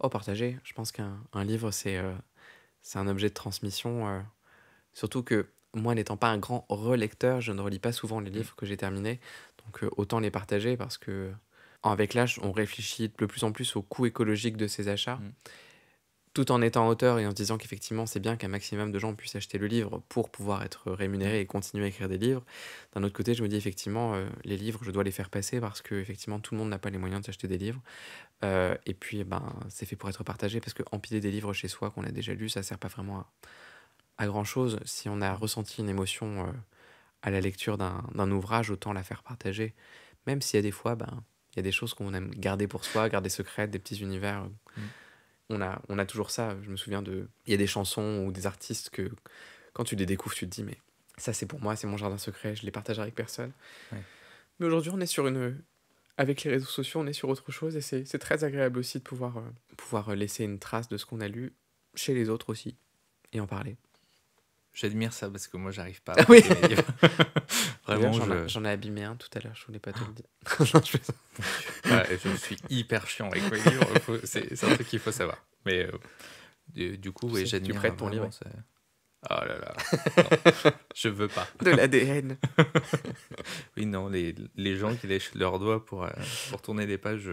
Oh, partager. Je pense qu'un livre, euh, c'est un objet de transmission. surtout que moi, n'étant pas un grand relecteur, je ne relis pas souvent les mm. livres que j'ai terminés. Donc, autant les partager parce que, avec l'âge, on réfléchit de plus en plus au coût écologique de ces achats. Mm tout en étant auteur et en se disant qu'effectivement c'est bien qu'un maximum de gens puissent acheter le livre pour pouvoir être rémunéré et continuer à écrire des livres. D'un autre côté, je me dis effectivement euh, les livres, je dois les faire passer parce que effectivement tout le monde n'a pas les moyens de s'acheter des livres. Euh, et puis eh ben c'est fait pour être partagé parce que des livres chez soi qu'on a déjà lu, ça sert pas vraiment à, à grand chose. Si on a ressenti une émotion euh, à la lecture d'un ouvrage, autant la faire partager. Même s'il y a des fois, ben il y a des choses qu'on aime garder pour soi, garder secrètes, des petits univers. Mm on a, toujours ça. Je me souviens de. Il y a des chansons ou des artistes que quand tu les découvres, tu te dis, mais ça c'est pour moi, c'est mon jardin secret, je les partage avec personne. Mais aujourd'hui, on est sur une. Avec les réseaux sociaux, on est sur autre chose et c'est très agréable aussi de pouvoir, euh, pouvoir laisser une trace de ce qu'on a lu chez les autres aussi et en parler. J'admire ça parce que moi, j'arrive pas. À ah Vraiment, j'en ai abîmé un tout à l'heure. Je voulais pas te le ah. dire. je... me suis hyper chiant avec les livres. C'est un truc qu'il faut savoir. Mais euh, du, coup, j'admire. Tu prêtes ton livre Oh là là, je veux pas. De l'ADN. oui, non, les, gens qui lèchent leurs doigts pour, euh, pour tourner des pages,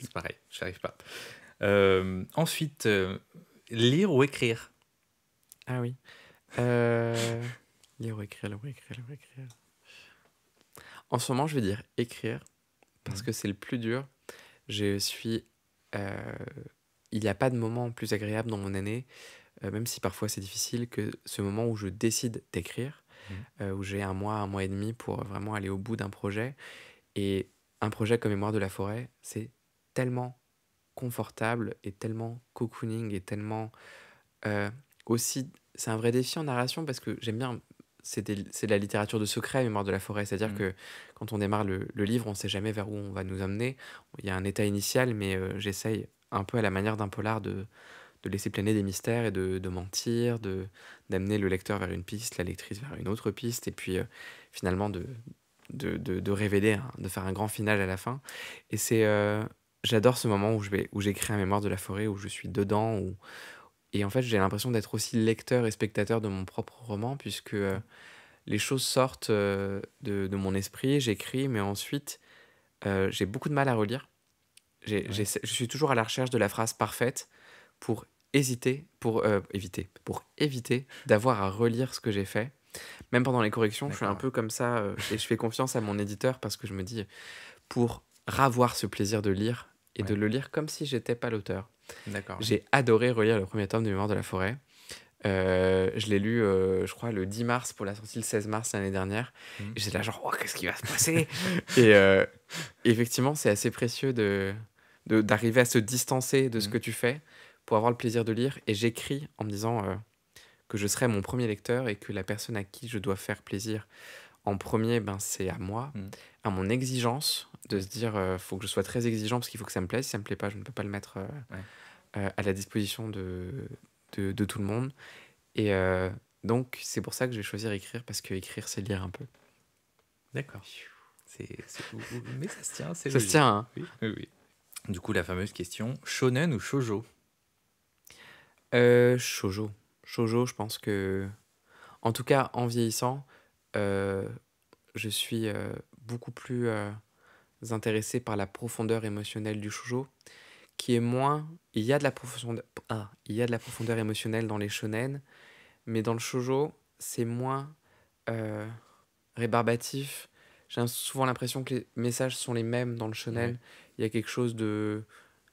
c'est pareil, j'arrive pas. Euh, ensuite, lire ou écrire Ah oui. Euh... écrire réécrire, écrire En ce moment, je vais dire écrire parce que mhm. c'est le plus dur. Je suis. Euh, il n'y a pas de moment plus agréable dans mon année, euh, même si parfois c'est difficile, que ce moment où je décide d'écrire, mhm. euh, où j'ai un mois, un mois et demi pour vraiment aller au bout d'un projet. Et un projet comme Mémoire de la forêt, c'est tellement confortable et tellement cocooning et tellement aussi c'est un vrai défi en narration parce que j'aime bien. C'est de la littérature de secret, Mémoire de la forêt. C'est-à-dire mm. que quand on démarre le, livre, on ne sait jamais vers où on va nous amener. Il y a un état initial, mais euh, j'essaye un peu à la manière d'un polar de, de laisser planer des mystères et de, de mentir, de d'amener le lecteur vers une piste, la lectrice vers une autre piste, et puis euh, finalement de, de, de, de révéler, de faire un grand final à la fin. Et c'est euh, j'adore ce moment où je vais où j'écris un mémoire de la forêt, où je suis dedans, où, et en fait, j'ai l'impression d'être aussi lecteur et spectateur de mon propre roman, puisque euh, les choses sortent euh, de, mon esprit, j'écris, mais ensuite, euh, j'ai beaucoup de mal à relire. Je suis toujours à la recherche de la phrase parfaite pour hésiter, pour éviter, pour éviter d'avoir à relire ce que j'ai fait. Même pendant les corrections, je suis un peu comme ça, et je fais confiance à mon éditeur parce que je me dis, pour ravoir ce plaisir de lire, et de le lire comme si j'étais pas l'auteur. J'ai adoré relire le premier tome de Mémoire de la forêt. Euh, je l'ai lu, euh, je crois, le 10 mars pour la sortie le 16 mars l'année dernière. j'ai hmm. J'étais là, genre, oh, qu'est-ce qui va se passer Et euh, effectivement, c'est assez précieux d'arriver à se distancer de ce hmm. que tu fais pour avoir le plaisir de lire. Et j'écris en me disant que je serai mon premier lecteur et que la personne à qui je dois faire plaisir en premier, ben, c'est à moi, hmm. à mon exigence, de se dire il euh, faut que je sois très exigeant parce qu'il faut que ça me plaise. Si ça me plaît pas, je ne peux pas le mettre euh, euh, à la disposition de, de, tout le monde. Et donc, c'est pour ça que je vais choisir écrire parce que écrire, c'est lire un peu. D'accord. mais ça se tient, c'est Ça se tient, hein. oui. Oui, Du coup, la fameuse question shonen ou shojo euh, Shoujo. Shoujo, je pense que. En tout cas, en vieillissant, je suis beaucoup plus intéressés par la profondeur émotionnelle du shoujo, qui est moins... Il y a de la profondeur, ah, il y a de la profondeur émotionnelle dans les shonen, mais dans le shoujo, c'est moins euh, rébarbatif. J'ai souvent l'impression que les messages sont les mêmes dans le shonen. Il y a quelque chose de,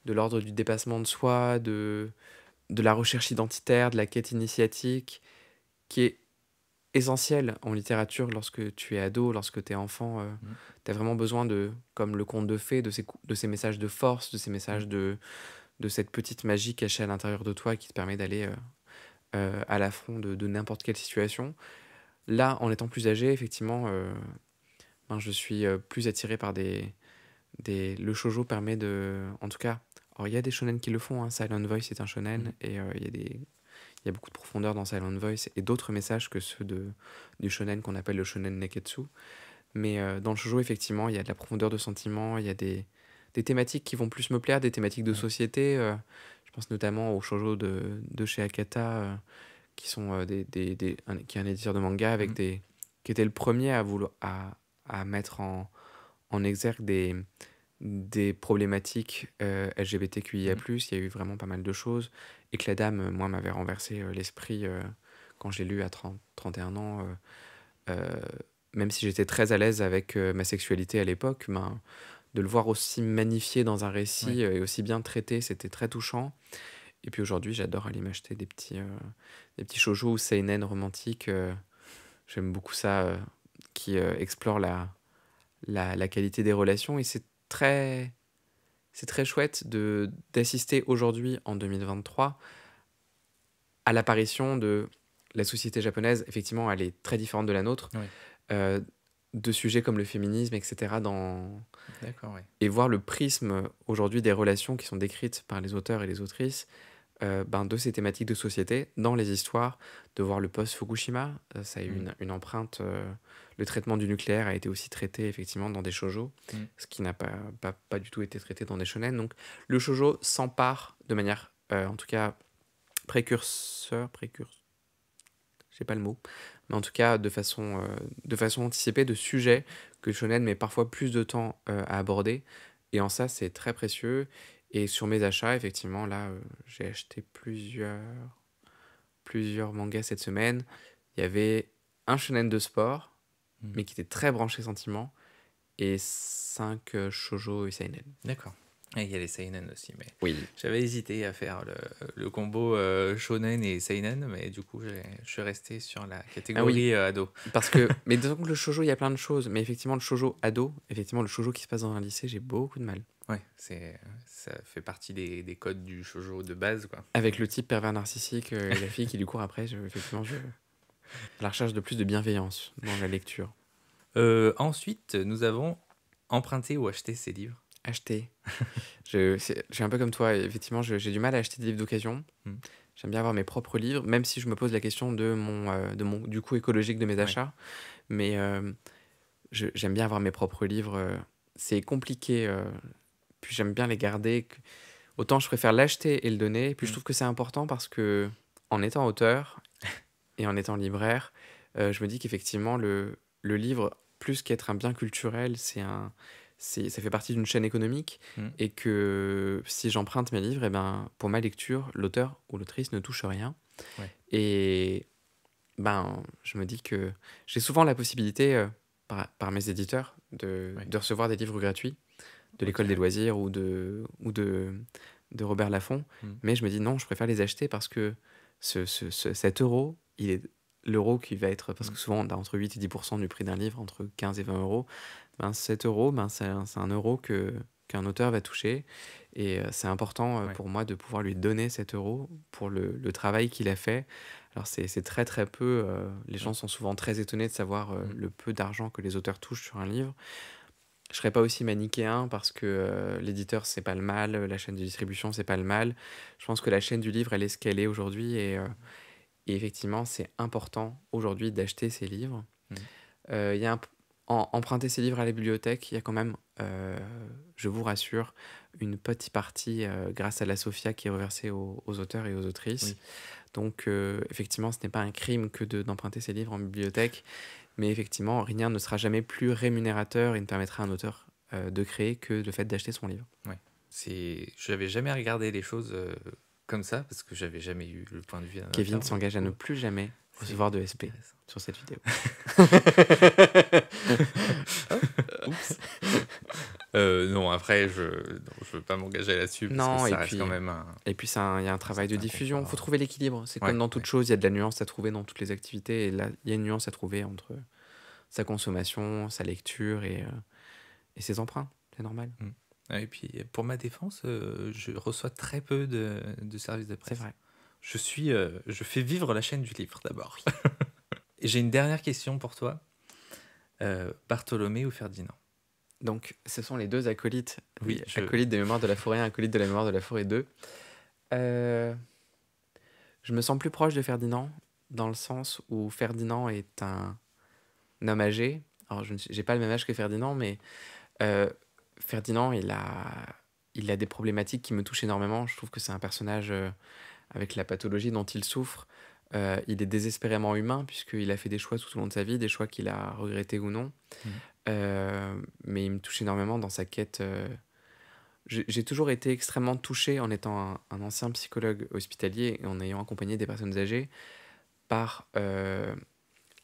de l'ordre du dépassement de soi, de, de la recherche identitaire, de la quête initiatique, qui est essentiel en littérature lorsque tu es ado, lorsque tu es enfant. Euh, mm. Tu as vraiment besoin de, comme le conte de fées, de ces, de ces messages de force, de ces messages mm. de, de cette petite magie cachée à l'intérieur de toi qui te permet d'aller euh, euh, à l'affront de, n'importe quelle situation. Là, en étant plus âgé, effectivement, ben, je suis plus attiré par des, des. Le shoujo permet de. En tout cas, Or, il y a des shonen qui le font, hein. Silent Voice est un shonen, mm. et il y a des il y a beaucoup de profondeur dans Silent Voice et d'autres messages que ceux de, du shonen qu'on appelle le shonen neketsu. Mais euh, dans le shoujo, effectivement, il y a de la profondeur de sentiment, il y a des, des thématiques qui vont plus me plaire, des thématiques de société. Euh, je pense notamment au shoujo de, de chez Akata, euh, qui, sont, des, des, des un, qui est un éditeur de manga avec mm. des, qui était le premier à, à, à mettre en, en exergue des, des problématiques LGBTQIA+. Mm. Il y a eu vraiment pas mal de choses et que la dame, euh, moi, m'avait renversé euh, l'esprit euh, quand j'ai lu à 31 ans. même si j'étais très à l'aise avec ma sexualité à l'époque, ben, de le voir aussi magnifié dans un récit et aussi bien traité, c'était très touchant. Et puis aujourd'hui, j'adore aller m'acheter des petits, des petits shoujo ou seinen romantiques. J'aime beaucoup ça, qui explore la, la, qualité des relations. Et c'est très c'est très chouette de d'assister aujourd'hui en 2023 à l'apparition de la société japonaise. Effectivement, elle est très différente de la nôtre. Euh, de sujets comme le féminisme, etc. Dans... Et voir le prisme aujourd'hui des relations qui sont décrites par les auteurs et les autrices euh, ben, de ces thématiques de société dans les histoires, de voir le post-Fukushima, euh, ça a eu mm. une, empreinte. Euh, le traitement du nucléaire a été aussi traité effectivement dans des shojo, mm. ce qui n'a pas, pas, du tout été traité dans des shonen. Donc le shojo s'empare de manière, en tout cas, précurseur, précurseur, j'ai pas le mot, mais en tout cas de façon, de façon anticipée de sujets que shonen met parfois plus de temps à aborder. Et en ça, c'est très précieux. Et sur mes achats, effectivement, là, euh, j'ai acheté plusieurs, plusieurs mangas cette semaine. Il y avait un shonen de sport, hmm. mais qui était très branché sentiment, et cinq euh, shojo et seinen. D'accord. Et il y a les seinen aussi, mais oui. j'avais hésité à faire le, le combo euh, shonen et seinen, mais du coup, je suis resté sur la catégorie ah oui. ado. Parce que, mais donc le shoujo, il y a plein de choses, mais effectivement, le shojo ado, effectivement, le shoujo qui se passe dans un lycée, j'ai beaucoup de mal. Ouais, c'est ça fait partie des, des, codes du shoujo de base quoi. Avec le type pervers narcissique euh, et la fille qui lui court après, effectivement, je la recherche de plus de bienveillance dans la lecture. Euh, ensuite, nous avons emprunté ou acheté ces livres. Acheté. je, un peu comme toi, effectivement, j'ai du mal à acheter des livres d'occasion. Hmm. J'aime bien avoir mes propres livres, même si je me pose la question de mon, euh, de mon du coût écologique de mes achats. Mais j'aime bien avoir mes propres livres. C'est compliqué puis j'aime bien les garder. Autant je préfère l'acheter et le donner. Et puis je mm. trouve que c'est important parce que en étant auteur et en étant libraire, euh, je me dis qu'effectivement, le, le livre, plus qu'être un bien culturel, c'est un, c'est, ça fait partie d'une chaîne économique mm. et que si j'emprunte mes livres, et eh ben, pour ma lecture, l'auteur ou l'autrice ne touche rien. Et ben, je me dis que j'ai souvent la possibilité, euh, par, mes éditeurs, de, de, recevoir des livres gratuits de l'école des loisirs ou de, ou de, de Robert Laffont. Hmm. Mais je me dis non, je préfère les acheter parce que ce, cet euro, il est l'euro qui va être, parce que hmm. souvent on a entre 8 et 10 du prix d'un livre, entre 15 et 20 euros, ben, 7 euros, ben, c'est un, un, euro que qu'un auteur va toucher. Et euh, c'est important euh, pour moi de pouvoir lui donner cet euro pour le, travail qu'il a fait. Alors c'est très très peu, euh, les hmm. gens sont souvent très étonnés de savoir le peu d'argent que les auteurs touchent sur un livre je serais pas aussi manichéen parce que euh, l'éditeur c'est pas le mal, euh, la chaîne de distribution c'est pas le mal. Je pense que la chaîne du livre elle est ce qu'elle est aujourd'hui et, euh, effectivement c'est important aujourd'hui d'acheter ces livres. Mmh. y a en, emprunter ces livres à la bibliothèque, il y a quand même, je vous rassure, une petite partie grâce à la SOFIA qui est reversée aux, auteurs et aux autrices. Donc effectivement ce n'est pas un crime que d'emprunter ces livres en bibliothèque mais effectivement, rien ne sera jamais plus rémunérateur et ne permettra à un auteur euh, de créer que le fait d'acheter son livre. Oui, je n'avais jamais regardé les choses euh, comme ça parce que j'avais jamais eu le point de vue. Kevin s'engage à ne plus jamais recevoir de SP sur cette vidéo. Ah, euh, non, après, je ne veux pas m'engager là-dessus non, que ça et puis, quand même un... Et puis, il y a un travail de diffusion. Il faut trouver l'équilibre. C'est comme dans toute chose, il y a de la nuance à trouver dans toutes les activités. Et là, il y a une nuance à trouver entre sa consommation, sa lecture et, euh, et ses emprunts. C'est normal. Mm. Ah, et puis, pour ma défense, euh, je reçois très peu de, de services de presse. C'est vrai je suis, euh, je fais vivre la chaîne du livre d'abord. J'ai une dernière question pour toi, euh, Bartholomé ou Ferdinand Donc, ce sont les deux acolytes. Oui, acolytes acolyte des Mémoires de la Forêt 1, acolyte de la Mémoire de la Forêt 2. Euh, je me sens plus proche de Ferdinand dans le sens où Ferdinand est un, homme âgé. Alors, je n'ai pas le même âge que Ferdinand, mais Ferdinand, il a, il a des problématiques qui me touchent énormément. Je trouve que c'est un personnage avec la pathologie dont il souffre. Euh, il est désespérément humain puisqu'il a fait des choix tout au long de sa vie, des choix qu'il a regrettés ou non. Mmh. Euh, mais il me touche énormément dans sa quête. Euh, j'ai toujours été extrêmement touché en étant un, ancien psychologue hospitalier et en ayant accompagné des personnes âgées par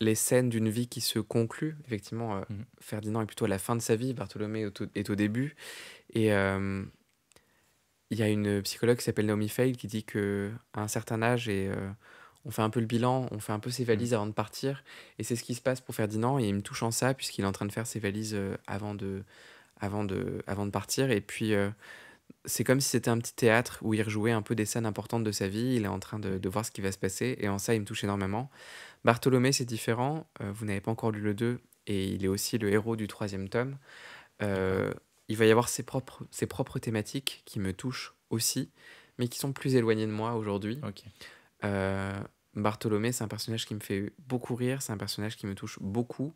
les scènes d'une vie qui se conclut. Effectivement, mmh. Ferdinand est plutôt à la fin de sa vie, Bartholomé est au, est au début. Et il y a une psychologue qui s'appelle Naomi Feil qui dit que à un certain âge et euh, on fait un peu le bilan, on fait un peu ses mm. valises avant de partir et c'est ce qui se passe pour Ferdinand et il me touche en ça puisqu'il est en train de faire ses valises euh, avant de avant de avant de partir et puis euh, c'est comme si c'était un petit théâtre où il rejouait un peu des scènes importantes de sa vie, il est en train de, de voir ce qui va se passer et en ça il me touche énormément. Bartholomé c'est différent, vous n'avez pas encore lu le 2 et il est aussi le héros du troisième tome il va y avoir ses propres, ses propres thématiques qui me touchent aussi, mais qui sont plus éloignées de moi aujourd'hui. Euh, Bartholomé, c'est un personnage qui me fait beaucoup rire, c'est un personnage qui me touche beaucoup,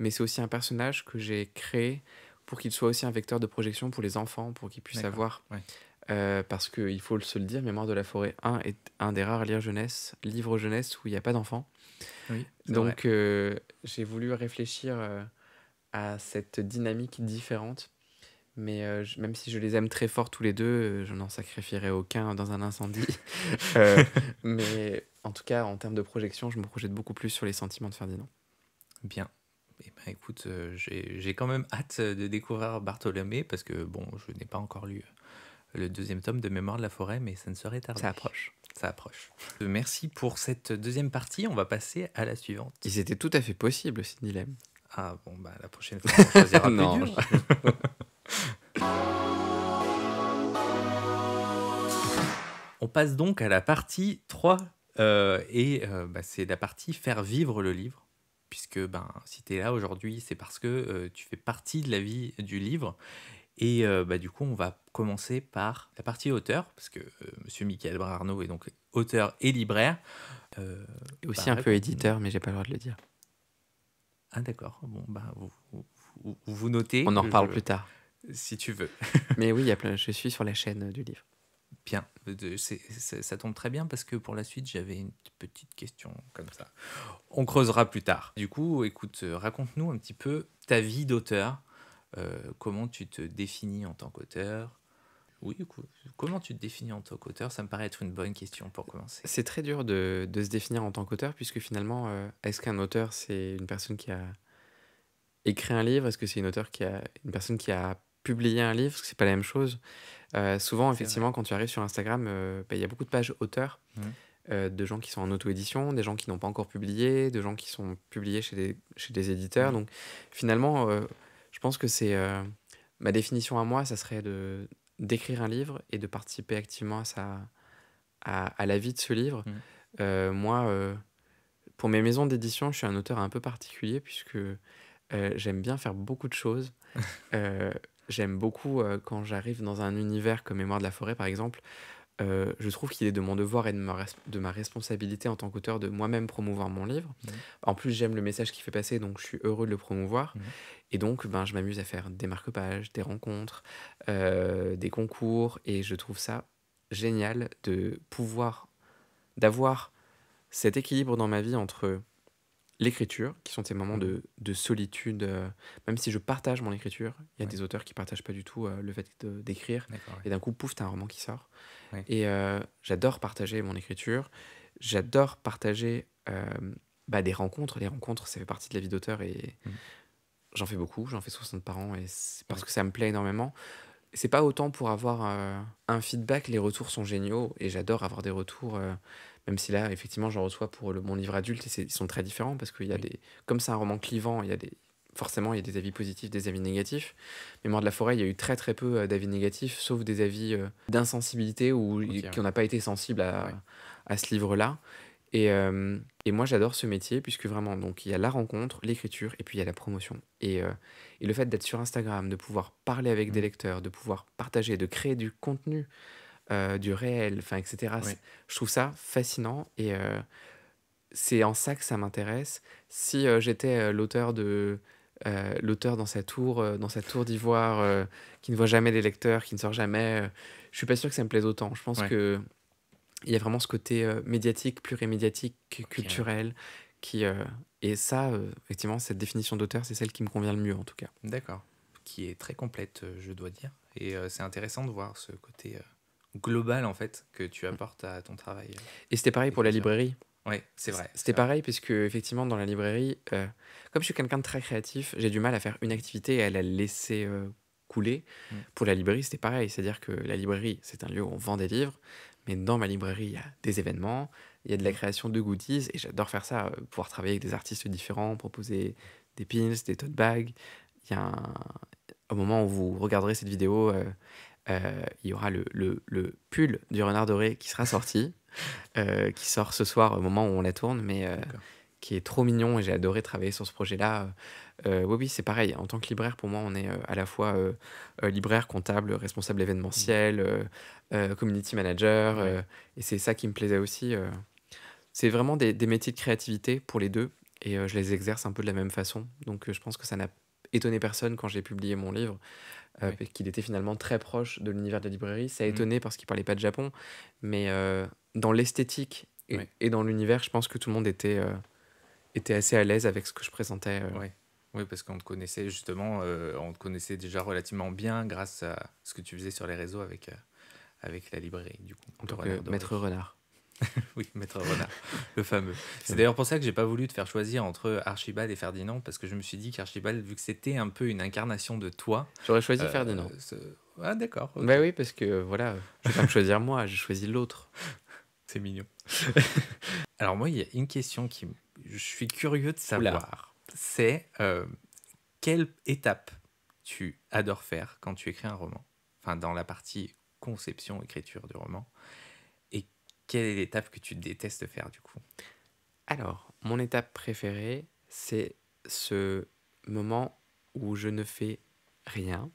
mais c'est aussi un personnage que j'ai créé pour qu'il soit aussi un vecteur de projection pour les enfants, pour qu'ils puissent avoir. Euh, parce qu'il faut se le dire, Mémoire de la forêt 1 est un des rares livres jeunesse, livres jeunesse où il n'y a pas d'enfants. Donc euh, j'ai voulu réfléchir à cette dynamique différente mais euh, même si je les aime très fort tous les deux, euh, je n'en sacrifierai aucun dans un incendie. Euh, mais en tout cas, en termes de projection, je me projette beaucoup plus sur les sentiments de Ferdinand. Bien. Eh ben, écoute, j'ai quand même hâte de découvrir Bartholomé parce que bon, je n'ai pas encore lu le deuxième tome de Mémoire de la forêt, mais ça ne serait tardé. Ça approche. Ça approche. Merci pour cette deuxième partie. On va passer à la suivante. c'était tout à fait possible, ce dilemme. Ah bon, bah, la prochaine fois, on choisira plus dur. On passe donc à la partie 3, euh, et euh, bah, c'est la partie faire vivre le livre, puisque ben, si tu es là aujourd'hui, c'est parce que euh, tu fais partie de la vie du livre. Et bah, du coup, on va commencer par la partie auteur, parce que Monsieur Michael Brarno est donc auteur et libraire. et aussi bah, un peu éditeur, mais j'ai pas le droit de le dire. Ah d'accord, bon, ben vous, notez. On en reparle plus tard si tu veux. Mais oui, il y a plein, je suis sur la chaîne euh, du livre. Bien, euh, ça tombe très bien parce que pour la suite, j'avais une petite question comme ça. On creusera plus tard. Du coup, écoute, euh, raconte-nous un petit peu ta vie d'auteur. comment tu te définis en tant qu'auteur Oui, comment tu te définis en tant qu'auteur Ça me paraît être une bonne question pour commencer. C'est très dur de, de, se définir en tant qu'auteur puisque finalement, est-ce qu'un auteur, c'est une personne qui a écrit un livre Est-ce que c'est une, auteur qui a, une personne qui a publier un livre, parce que c'est pas la même chose. Euh, souvent, effectivement, quand tu arrives sur Instagram, euh, bah, il y a beaucoup de pages auteurs, mmh. euh, de gens qui sont en auto-édition, des gens qui n'ont pas encore publié, de gens qui sont publiés chez des, chez des éditeurs. Mmh. Donc, finalement, je pense que c'est. ma définition à moi, ça serait de d'écrire un livre et de participer activement à, sa, à, la vie de ce livre. Mmh. moi, pour mes maisons d'édition, je suis un auteur un peu particulier puisque j'aime bien faire beaucoup de choses. j'aime beaucoup euh, quand j'arrive dans un univers comme Mémoire de la forêt, par exemple. Euh, je trouve qu'il est de mon devoir et de ma, responsabilité en tant qu'auteur de moi-même promouvoir mon livre. Mmh. En plus, j'aime le message qu'il fait passer, donc je suis heureux de le promouvoir. Mmh. Et donc, ben, je m'amuse à faire des marque-pages, des rencontres, euh, des concours, et je trouve ça génial de pouvoir, d'avoir cet équilibre dans ma vie entre l'écriture, qui sont ces moments de, mhm. solitude. Euh, même si je partage mon écriture, il y a des auteurs qui partagent pas du tout euh, le fait d'écrire. Et d'un coup, pouf, t'as un roman qui sort. Et euh, j'adore partager mon écriture. J'adore partager bah, des rencontres. Les rencontres, ça fait partie de la vie d'auteur et mhm. j'en fais beaucoup. J'en fais 60 par an et c'est parce que ça me plaît énormément. C'est pas autant pour avoir un feedback. Les retours sont géniaux et j'adore avoir des retours. Même si là, effectivement, j'en reçois pour le, mon livre adulte et ils sont très différents parce qu'il y a Comme c'est un roman clivant, il y a des. Forcément, il y a des avis positifs, des avis négatifs. Mémoire de la forêt, il y a eu très très peu euh, d'avis négatifs, sauf des avis euh, d'insensibilité ou qui qu'on n'a pas été sensible à, ce livre-là. Euh, et, moi, j'adore ce métier puisque vraiment, donc il y a la rencontre, l'écriture et puis il y a la promotion. Et, le fait d'être sur Instagram, de pouvoir parler avec mmh. des lecteurs, de pouvoir partager, de créer du contenu euh, du réel, enfin, etc. Je trouve ça fascinant et euh, c'est en ça que ça m'intéresse. Si euh, j'étais l'auteur de l'auteur dans sa tour, dans sa tour d'ivoire, qui ne voit jamais les lecteurs, qui ne sort jamais, je suis pas sûr que ça me plaise autant. Je pense que il y a vraiment ce côté médiatique, plurimédiatique, culturel, qui et ça, effectivement, cette définition d'auteur, c'est celle qui me convient le mieux en tout cas. D'accord, qui est très complète, je dois dire, et c'est intéressant de voir ce côté global en fait que tu mm. apportes à ton travail. Euh, et c'était pareil pour la librairie. Oui, c'est vrai. C'était pareil puisque effectivement dans la librairie, euh, comme je suis quelqu'un de très créatif, j'ai du mal à faire une activité et à la laisser euh, couler. Mm. Pour la librairie, c'était pareil, c'est-à-dire que la librairie, c'est un lieu où on vend des livres, mais dans ma librairie, il y a des événements, il y a de la mm. création de goodies et j'adore faire ça, pouvoir travailler avec des artistes différents, proposer des pins, des tote bags. Il y a un, au moment où vous regarderez cette vidéo, euh, il y aura le, pull du renard doré qui sera sorti, euh, qui sort ce soir au moment où on la tourne, mais euh, qui est trop mignon et j'ai adoré travailler sur ce projet-là. oui, oui, c'est pareil. En tant que libraire, pour moi, on est à la fois libraire, comptable, responsable événementiel, mm. community manager. et c'est ça qui me plaisait aussi. C'est vraiment des, métiers de créativité pour les deux. Et je les exerce un peu de la même façon. Donc je pense que ça n'a étonné personne quand j'ai publié mon livre. Euh, qu'il était finalement très proche de l'univers de la librairie. Ça a mm. étonné parce qu'il parlait pas de Japon, mais euh, dans l'esthétique et, dans l'univers, je pense que tout le monde était, euh, était assez à l'aise avec ce que je présentais. Oui. parce qu'on te connaissait justement, on te connaissait déjà relativement bien grâce à ce que tu faisais sur les réseaux avec, avec la librairie. Du coup, Maître Renard. oui, Maître Renard, le fameux. C'est d'ailleurs pour ça que j'ai pas voulu te faire choisir entre Archibald et Ferdinand, parce que je me suis dit qu'Archibald, vu que c'était un peu une incarnation de toi. J'aurais choisi euh, Ferdinand. Ah, d'accord. Ben oui, parce que voilà, je vais pas me choisir moi, j'ai choisi l'autre. C'est mignon. Alors, moi, il y a une question qui. Je suis curieux de savoir. C'est euh, quelle étape tu adores faire quand tu écris un roman Enfin, dans la partie conception, écriture du roman quelle est l'étape que tu détestes faire du coup Alors, mon étape préférée, c'est ce moment où je ne fais rien.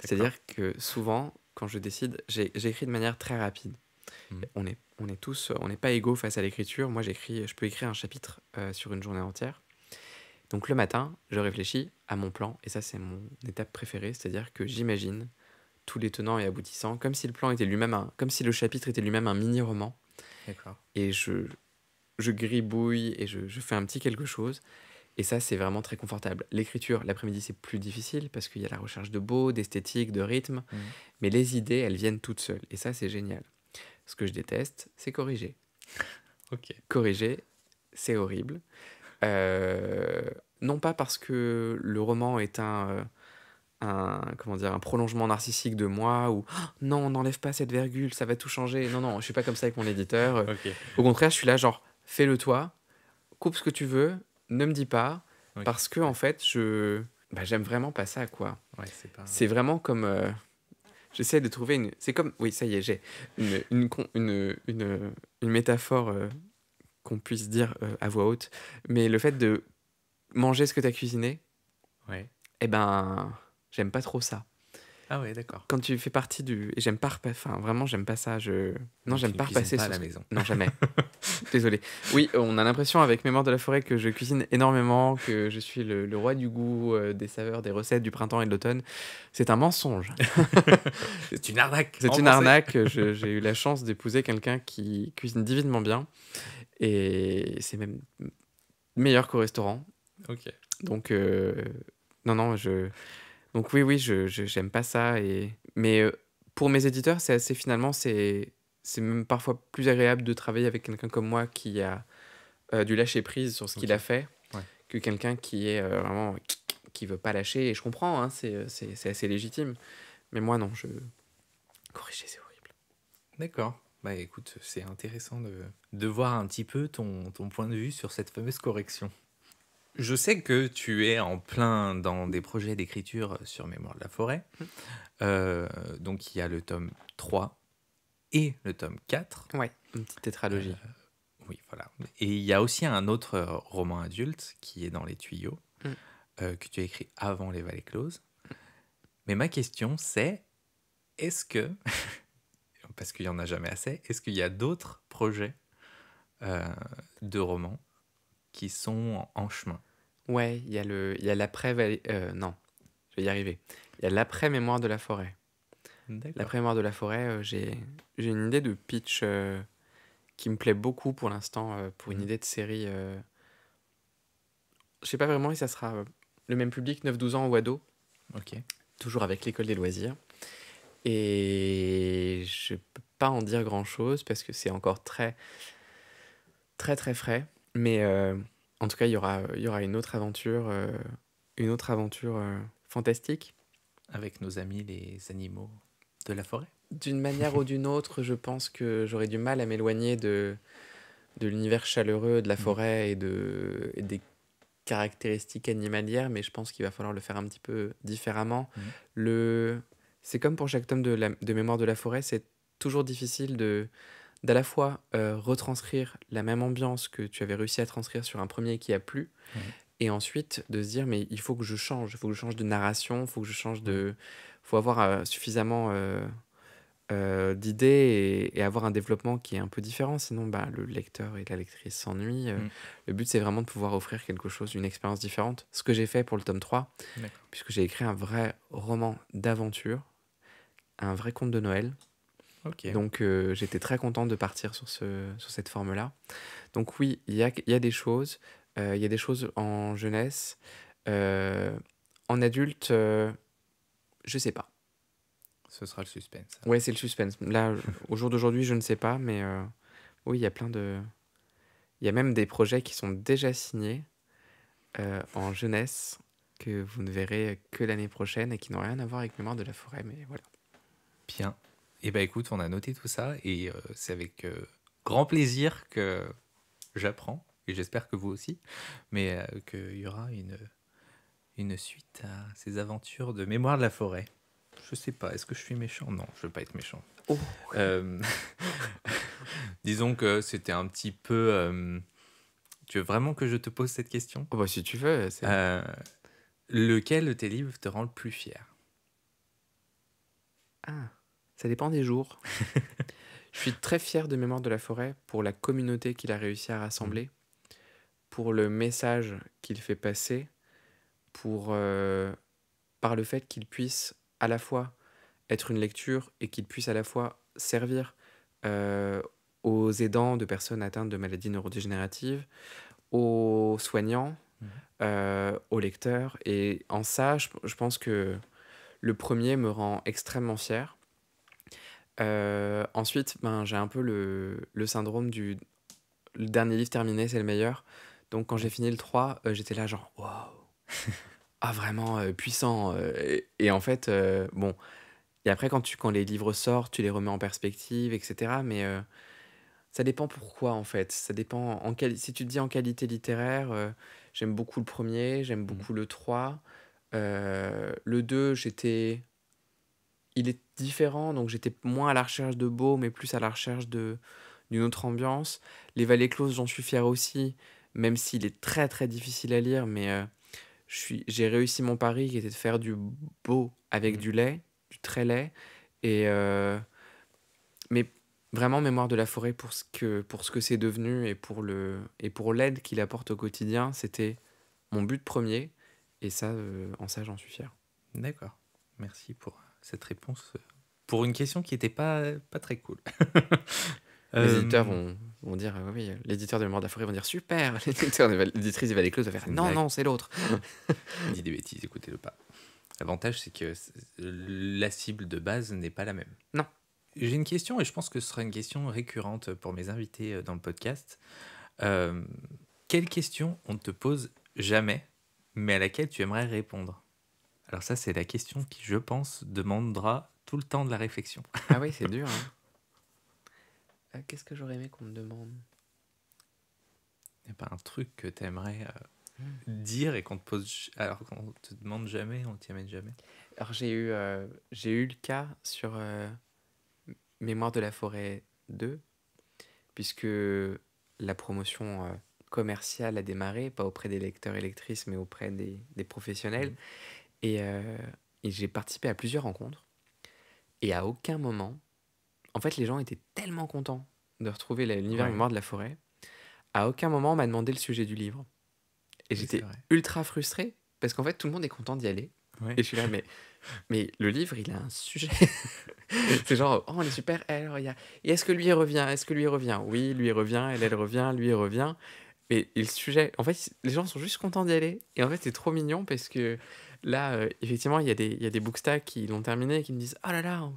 C'est-à-dire que souvent, quand je décide, j'écris de manière très rapide. Hmm. On, est, on est tous, on n'est pas égaux face à l'écriture. Moi, j'écris, je peux écrire un chapitre euh, sur une journée entière. Donc le matin, je réfléchis à mon plan, et ça c'est mon étape préférée, c'est-à-dire que j'imagine tous les tenants et aboutissants, comme si le plan était lui-même un, comme si le chapitre était lui-même un mini roman. Et je, je gribouille et je, je fais un petit quelque chose. Et ça, c'est vraiment très confortable. L'écriture, l'après-midi, c'est plus difficile parce qu'il y a la recherche de beau, d'esthétique, de rythme. Mhm. Mais les idées, elles viennent toutes seules. Et ça, c'est génial. Ce que je déteste, c'est corriger. ok. Corriger, c'est horrible. Euh, non pas parce que le roman est un, euh, un comment dire un prolongement narcissique de moi ou oh, non on n'enlève pas cette virgule ça va tout changer non non je suis pas comme ça avec mon éditeur au contraire je suis là genre fais-le toi coupe ce que tu veux ne me dis pas parce que en fait je bah, j'aime vraiment pas ça quoi c'est vraiment comme euh, j'essaie de trouver une c'est comme oui ça y est j'ai une une, métaphore euh, qu'on puisse dire euh, à voix haute mais le fait de manger ce que tu as cuisiné eh ben J'aime pas trop ça. Ah ouais, d'accord. Quand tu fais partie du. Et j'aime pas. Enfin, vraiment, j'aime pas ça. Je... Non, j'aime pas repasser pas à la maison. Non, jamais. Désolé. Oui, on a l'impression avec Mémoire de la forêt que je cuisine énormément, que je suis le, roi du goût, euh, des saveurs, des recettes du printemps et de l'automne. C'est un mensonge. C'est une arnaque. C'est une arnaque. J'ai eu la chance d'épouser quelqu'un qui cuisine divinement bien. Et c'est même meilleur qu'au restaurant. Ok. Donc, euh... non, non, je. Donc oui, oui, je j'aime pas ça. Et... Mais euh, pour mes éditeurs, c'est assez finalement, c'est même parfois plus agréable de travailler avec quelqu'un comme moi qui a euh, du lâcher prise sur ce qu'il a fait que quelqu'un qui est euh, vraiment qui veut pas lâcher. Et je comprends, hein, c'est assez légitime. Mais moi, non, je. Corriger, c'est horrible. D'accord. Bah écoute, c'est intéressant de, de, voir un petit peu ton, ton point de vue sur cette fameuse correction. Je sais que tu es en plein dans des projets d'écriture sur Mémoire de la forêt. Mmh. Euh, donc il y a le tome 3 et le tome 4. Ouais, une petite tétralogie. Euh, oui, voilà. Et il y a aussi un autre roman adulte qui est dans les tuyaux, mmh. euh, que tu as écrit avant Les Vallées Closes. Mais ma question, c'est est-ce que, parce qu'il n'y en a jamais assez, est-ce qu'il y a d'autres projets de romans qui sont en chemin Ouais, il y a le, il y l'après, euh, non, je vais y arriver. Il y a l'après mémoire de la forêt. L'après mémoire de la forêt, euh, j'ai, j'ai une idée de pitch euh, qui me plaît beaucoup pour l'instant pour une mm. idée de série. Je sais pas vraiment si ça sera le même public, 9-12 ans ou ado. Ok. Toujours avec l'école des loisirs. Et je peux pas en dire grand chose parce que c'est encore très, très, très frais. Mais en tout cas, il y aura, y aura une autre aventure, euh, une autre aventure euh, fantastique. Avec nos amis les animaux de la forêt. D'une manière ou d'une autre, je pense que j'aurais du mal à m'éloigner de, de l'univers chaleureux de la mm. forêt et, de, des caractéristiques animalières, mais je pense qu'il va falloir le faire un petit peu différemment. Mm. C'est comme pour chaque tome de Mémoire de la forêt, c'est toujours difficile de d'à la fois euh, retranscrire la même ambiance que tu avais réussi à transcrire sur un premier qui a plu, et ensuite de se dire mais il faut que je change, il faut que je change de narration, il faut que je change de... faut avoir euh, suffisamment euh, d'idées et, avoir un développement qui est un peu différent, sinon bah, le lecteur et la lectrice s'ennuient. Mm. Le but c'est vraiment de pouvoir offrir quelque chose, une expérience différente, ce que j'ai fait pour le tome 3, puisque j'ai écrit un vrai roman d'aventure, un vrai conte de Noël. Donc euh, j'étais très content de partir sur, ce, sur cette forme-là. Donc oui, il y a, y a, des choses. Euh, il y a des choses en jeunesse. Euh, en adulte, je sais pas. Ce sera le suspense. Hein. Ouais, c'est le suspense. Là, au jour d'aujourd'hui, je ne sais pas, mais oui, il y a plein de... Il y a même des projets qui sont déjà signés en jeunesse que vous ne verrez que l'année prochaine et qui n'ont rien à voir avec Mémoire de la forêt, mais voilà. Bien. Eh bien, écoute, on a noté tout ça et euh, c'est avec euh, grand plaisir que j'apprends, et j'espère que vous aussi, mais euh, qu'il y aura une, une suite à ces aventures de Mémoire de la forêt. Je sais pas, est-ce que je suis méchant Non, je veux pas être méchant. Oh. disons que c'était un petit peu. tu veux vraiment que je te pose cette question oh, bah, Si tu veux. lequel de tes livres te rend le plus fier Ah. Ça dépend des jours. je suis très fier de Mémoire de la forêt pour la communauté qu'il a réussi à rassembler, pour le message qu'il fait passer, pour euh, par le fait qu'il puisse à la fois être une lecture et qu'il puisse à la fois servir euh, aux aidants de personnes atteintes de maladies neurodégénératives, aux soignants, mmh. euh, aux lecteurs. Et en ça, je pense que le premier me rend extrêmement fier. Euh, ensuite, ben, j'ai un peu le, le, syndrome du le dernier livre terminé, c'est le meilleur. Donc quand j'ai fini le 3, euh, j'étais là genre waouh. ah vraiment euh, puissant et, en fait bon, et après quand tu quand les livres sortent, tu les remets en perspective, etc. mais ça dépend pourquoi en fait. Ça dépend en si tu te dis en qualité littéraire, j'aime beaucoup le premier, j'aime mmh. beaucoup le 3. le 2, j'étais il est différent, donc j'étais moins à la recherche de beau, mais plus à la recherche de d'une autre ambiance. Les Vallées Closes, j'en suis fier aussi, même s'il est très très difficile à lire, mais euh, j'ai réussi mon pari qui était de faire du beau avec mmh. du lait, du très lait, et euh, mais vraiment mémoire de la forêt pour ce que pour ce que c'est devenu et pour le et pour l'aide qu'il apporte au quotidien, c'était mon but premier, et ça euh, en ça j'en suis fier. D'accord, merci pour cette réponse euh, pour une question qui n'était pas, pas très cool. les euh, éditeurs vont, vont dire euh, oui, l'éditeur de Monde d'Afrique vont dire super, l'éditeur l'éditrice de Vallées va faire non, non, c'est l'autre. dit des bêtises, écoutez-le pas. L'avantage, c'est que la cible de base n'est pas la même. Non. J'ai une question et je pense que ce sera une question récurrente pour mes invités dans le podcast. quelle question on ne te pose jamais, mais à laquelle tu aimerais répondre alors ça, c'est la question qui, je pense, demandera tout le temps de la réflexion. Ah oui, c'est dur. Hein. Euh, qu'est-ce que j'aurais aimé qu'on me demande Il n'y a pas un truc que tu aimerais euh, hmm. dire et qu'on te pose, alors qu'on te demande jamais, on t'y amène jamais. Alors j'ai eu, euh, j'ai eu le cas sur Mémoire de la forêt 2, puisque la promotion commerciale a démarré, pas auprès des lecteurs électrices, mais auprès des, professionnels. Hmm. Euh, et, j'ai participé à plusieurs rencontres. Et à aucun moment, en fait, les gens étaient tellement contents de retrouver l'univers mémoire de la forêt. À aucun moment, on m'a demandé le sujet du livre. Et j'étais ultra frustré parce qu'en fait, tout le monde est content d'y aller. Et je suis là, mais, mais le livre, il a un sujet. c'est genre, oh, on est super, elle, Et est-ce que lui, il revient Est-ce que lui, il revient Oui, lui, il revient, elle, elle revient, lui, il revient. Mais le sujet, en fait, les gens sont juste contents d'y aller. Et en fait, c'est trop mignon parce que Là, euh, effectivement, il y, a des, il y a des bookstacks qui l'ont terminé et qui me disent Oh là là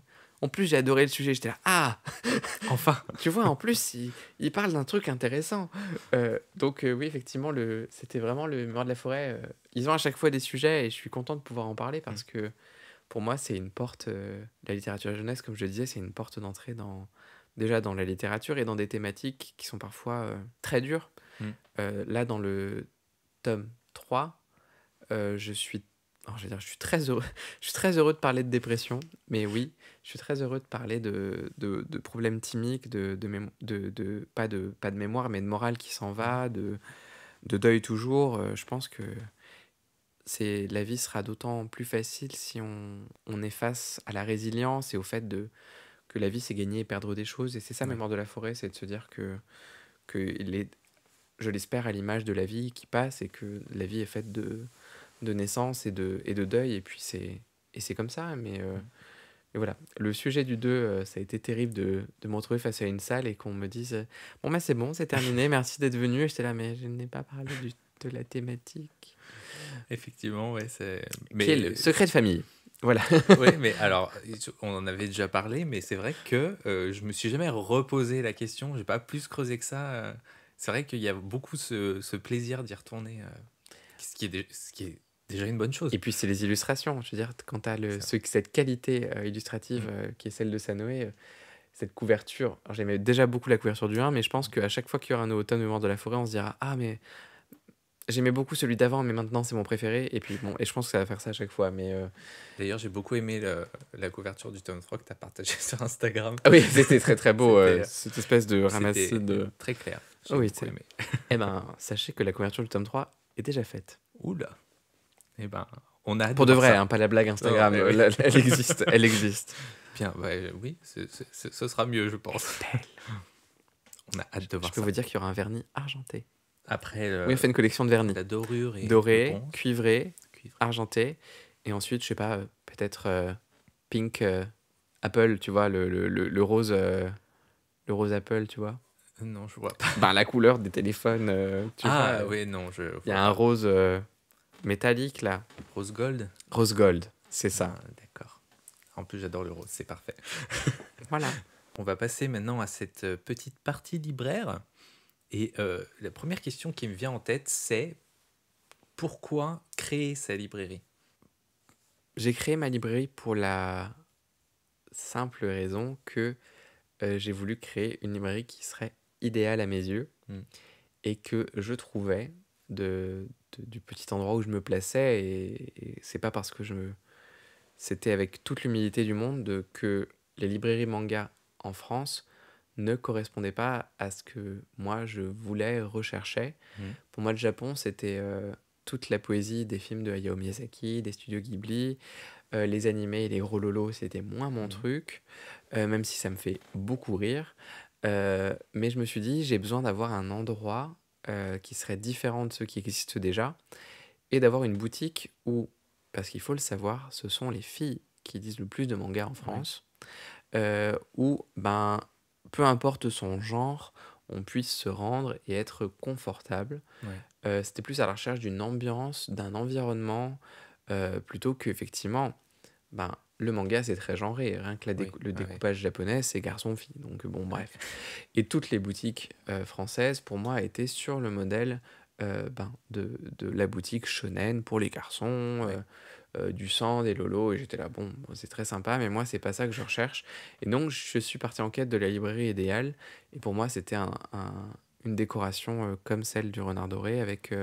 En plus, j'ai adoré le sujet. J'étais là Ah Enfin Tu vois, en plus, ils parlent d'un truc intéressant. Euh, donc, euh, oui, effectivement, le, c'était vraiment le mort de la forêt. ils ont à chaque fois des sujets et je suis content de pouvoir en parler parce mm. que pour moi, c'est une porte. la littérature jeunesse, comme je le disais, c'est une porte d'entrée dans, déjà dans la littérature et dans des thématiques qui sont parfois très dures. Mm. là, dans le tome 3, je suis je dire, je suis très heureux, je suis très heureux de parler de dépression, mais oui, je suis très heureux de parler de, problèmes chimiques, de, de, pas de pas de mémoire, mais de morale qui s'en va, de, de deuil toujours. Euh, je pense que c'est la vie sera d'autant plus facile si on, est face à la résilience et au fait de que la vie c'est gagner et perdre des choses. Et c'est ça, mémoire de la forêt, c'est de se dire que, que je l'espère, à l'image de la vie qui passe et que la vie est faite de de naissance et de, et de deuil, et puis c'est, et c'est comme ça. Mais, euh, mm. voilà, le sujet du 2, euh, ça a été terrible de, de me retrouver face à une salle et qu'on me dise euh, Bon, bah c'est bon, c'est terminé, merci d'être venu. Et j'étais là, mais je n'ai pas parlé du, de la thématique. Effectivement, ouais, c'est. le secret de famille. Voilà. oui, mais alors, on en avait déjà parlé, mais c'est vrai que je me suis jamais reposé la question, j'ai pas plus creusé que ça. C'est vrai qu'il y a beaucoup ce, plaisir d'y retourner, ce, qui est, ce qui est déjà une bonne chose. Et puis c'est les illustrations, je veux dire, quand tu as le, cette qualité euh, illustrative mm. euh, qui est celle de Sanoé, euh, cette couverture, j'aimais déjà beaucoup la couverture du 1, mais je pense mm. qu'à chaque fois qu'il y aura un nouveau tome de de la forêt, on se dira Ah, mais j'aimais beaucoup celui d'avant, mais maintenant c'est mon préféré. Et puis bon, et je pense que ça va faire ça à chaque fois. Mais D'ailleurs, j'ai beaucoup aimé la couverture du tome 3 que tu as partagé sur Instagram. Ah oui, c'était très très beau, cette espèce de ramasse de. Très clair. oui, eh ben, sachez que la couverture du tome 3 est déjà faite. Oula! Eh ben, on a Pour de vrai, hein, pas la blague Instagram, oh, euh, elle, existe, elle existe. Bien, bah, euh, oui, ce sera mieux, je pense. On a hâte de voir Je peux vous dire qu'il y aura un vernis argenté. Après, euh, oui, on fait une collection de vernis. La dorure et doré, cuivré, argenté, et ensuite, je sais pas, peut-être pink Apple, tu vois, le, le, le rose, le rose Apple, tu vois. Non, je vois pas. Ben, la couleur des téléphones. Tu ah oui, non, je. Il y a un rose métallique là. Rose gold Rose gold, c'est ça. Ah, d'accord. En plus, j'adore le rose, c'est parfait. voilà. On va passer maintenant à cette euh, petite partie libraire. Et euh, la première question qui me vient en tête, c'est pourquoi créer sa librairie J'ai créé ma librairie pour la simple raison que euh, j'ai voulu créer une librairie qui serait idéale à mes yeux hmm. et que je trouvais de, du petit endroit où je me plaçais et, c'est pas parce que je me... C'était avec toute l'humilité du monde que les librairies manga en France ne correspondaient pas à ce que moi je voulais, recherchais. Mmh. Pour moi, le Japon, c'était euh, toute la poésie des films de Hayao Miyazaki, des studios Ghibli, euh, les animés et les lolos c'était moins mon mmh. truc, euh, même si ça me fait beaucoup rire. mais je me suis dit, j'ai besoin d'avoir un endroit euh, qui seraient différents de ceux qui existent déjà, et d'avoir une boutique où, parce qu'il faut le savoir, ce sont les filles qui disent le plus de manga en France, euh, où, ben, peu importe son genre, on puisse se rendre et être confortable. Euh, c'était plus à la recherche d'une ambiance, d'un environnement, plutôt qu'effectivement ben, le manga, c'est très genré. Rien que le découpage japonais, c'est garçon-fille. Donc, bon, bref. Et toutes les boutiques euh, françaises, pour moi, étaient sur le modèle euh, ben, de, la boutique shonen pour les garçons. Euh, du sang, des lolos, et j'étais là, bon, c'est très sympa, mais moi, c'est pas ça que je recherche. Et donc, je suis parti en quête de la librairie idéale, et pour moi, c'était une décoration comme celle du renard doré, avec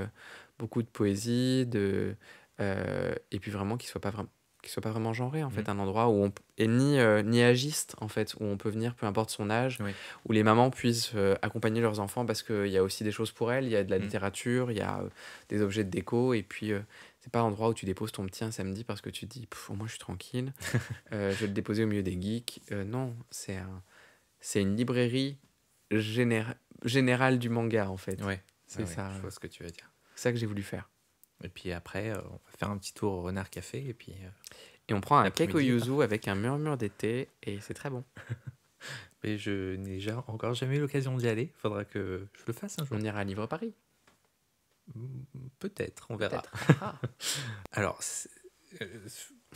beaucoup de poésie, de, et puis vraiment qu'il soit pas vraiment qui soit pas vraiment genré en fait mm. un endroit où on est ni euh, ni agiste en fait où on peut venir peu importe son âge où les mamans puissent euh, accompagner leurs enfants parce qu'il y a aussi des choses pour elles il y a de la mm. littérature il y a euh, des objets de déco et puis c'est pas un endroit où tu déposes ton petit samedi parce que tu dis au moins je suis tranquille je vais le déposer au milieu des geeks non c'est un, c'est une librairie générale du manga en fait ouais. c'est ah ça ce que tu veux dire c'est ça que j'ai voulu faire et puis après, euh, on va faire un petit tour au Renard Café. Et puis. Euh, et on prend un cake au yuzu avec un murmure d'été. Et c'est très bon. Mais je n'ai encore jamais eu l'occasion d'y aller. Faudra que je le fasse un jour. On ira à Livre Paris. Mm, peut-être, on verra. Ah. Alors, euh,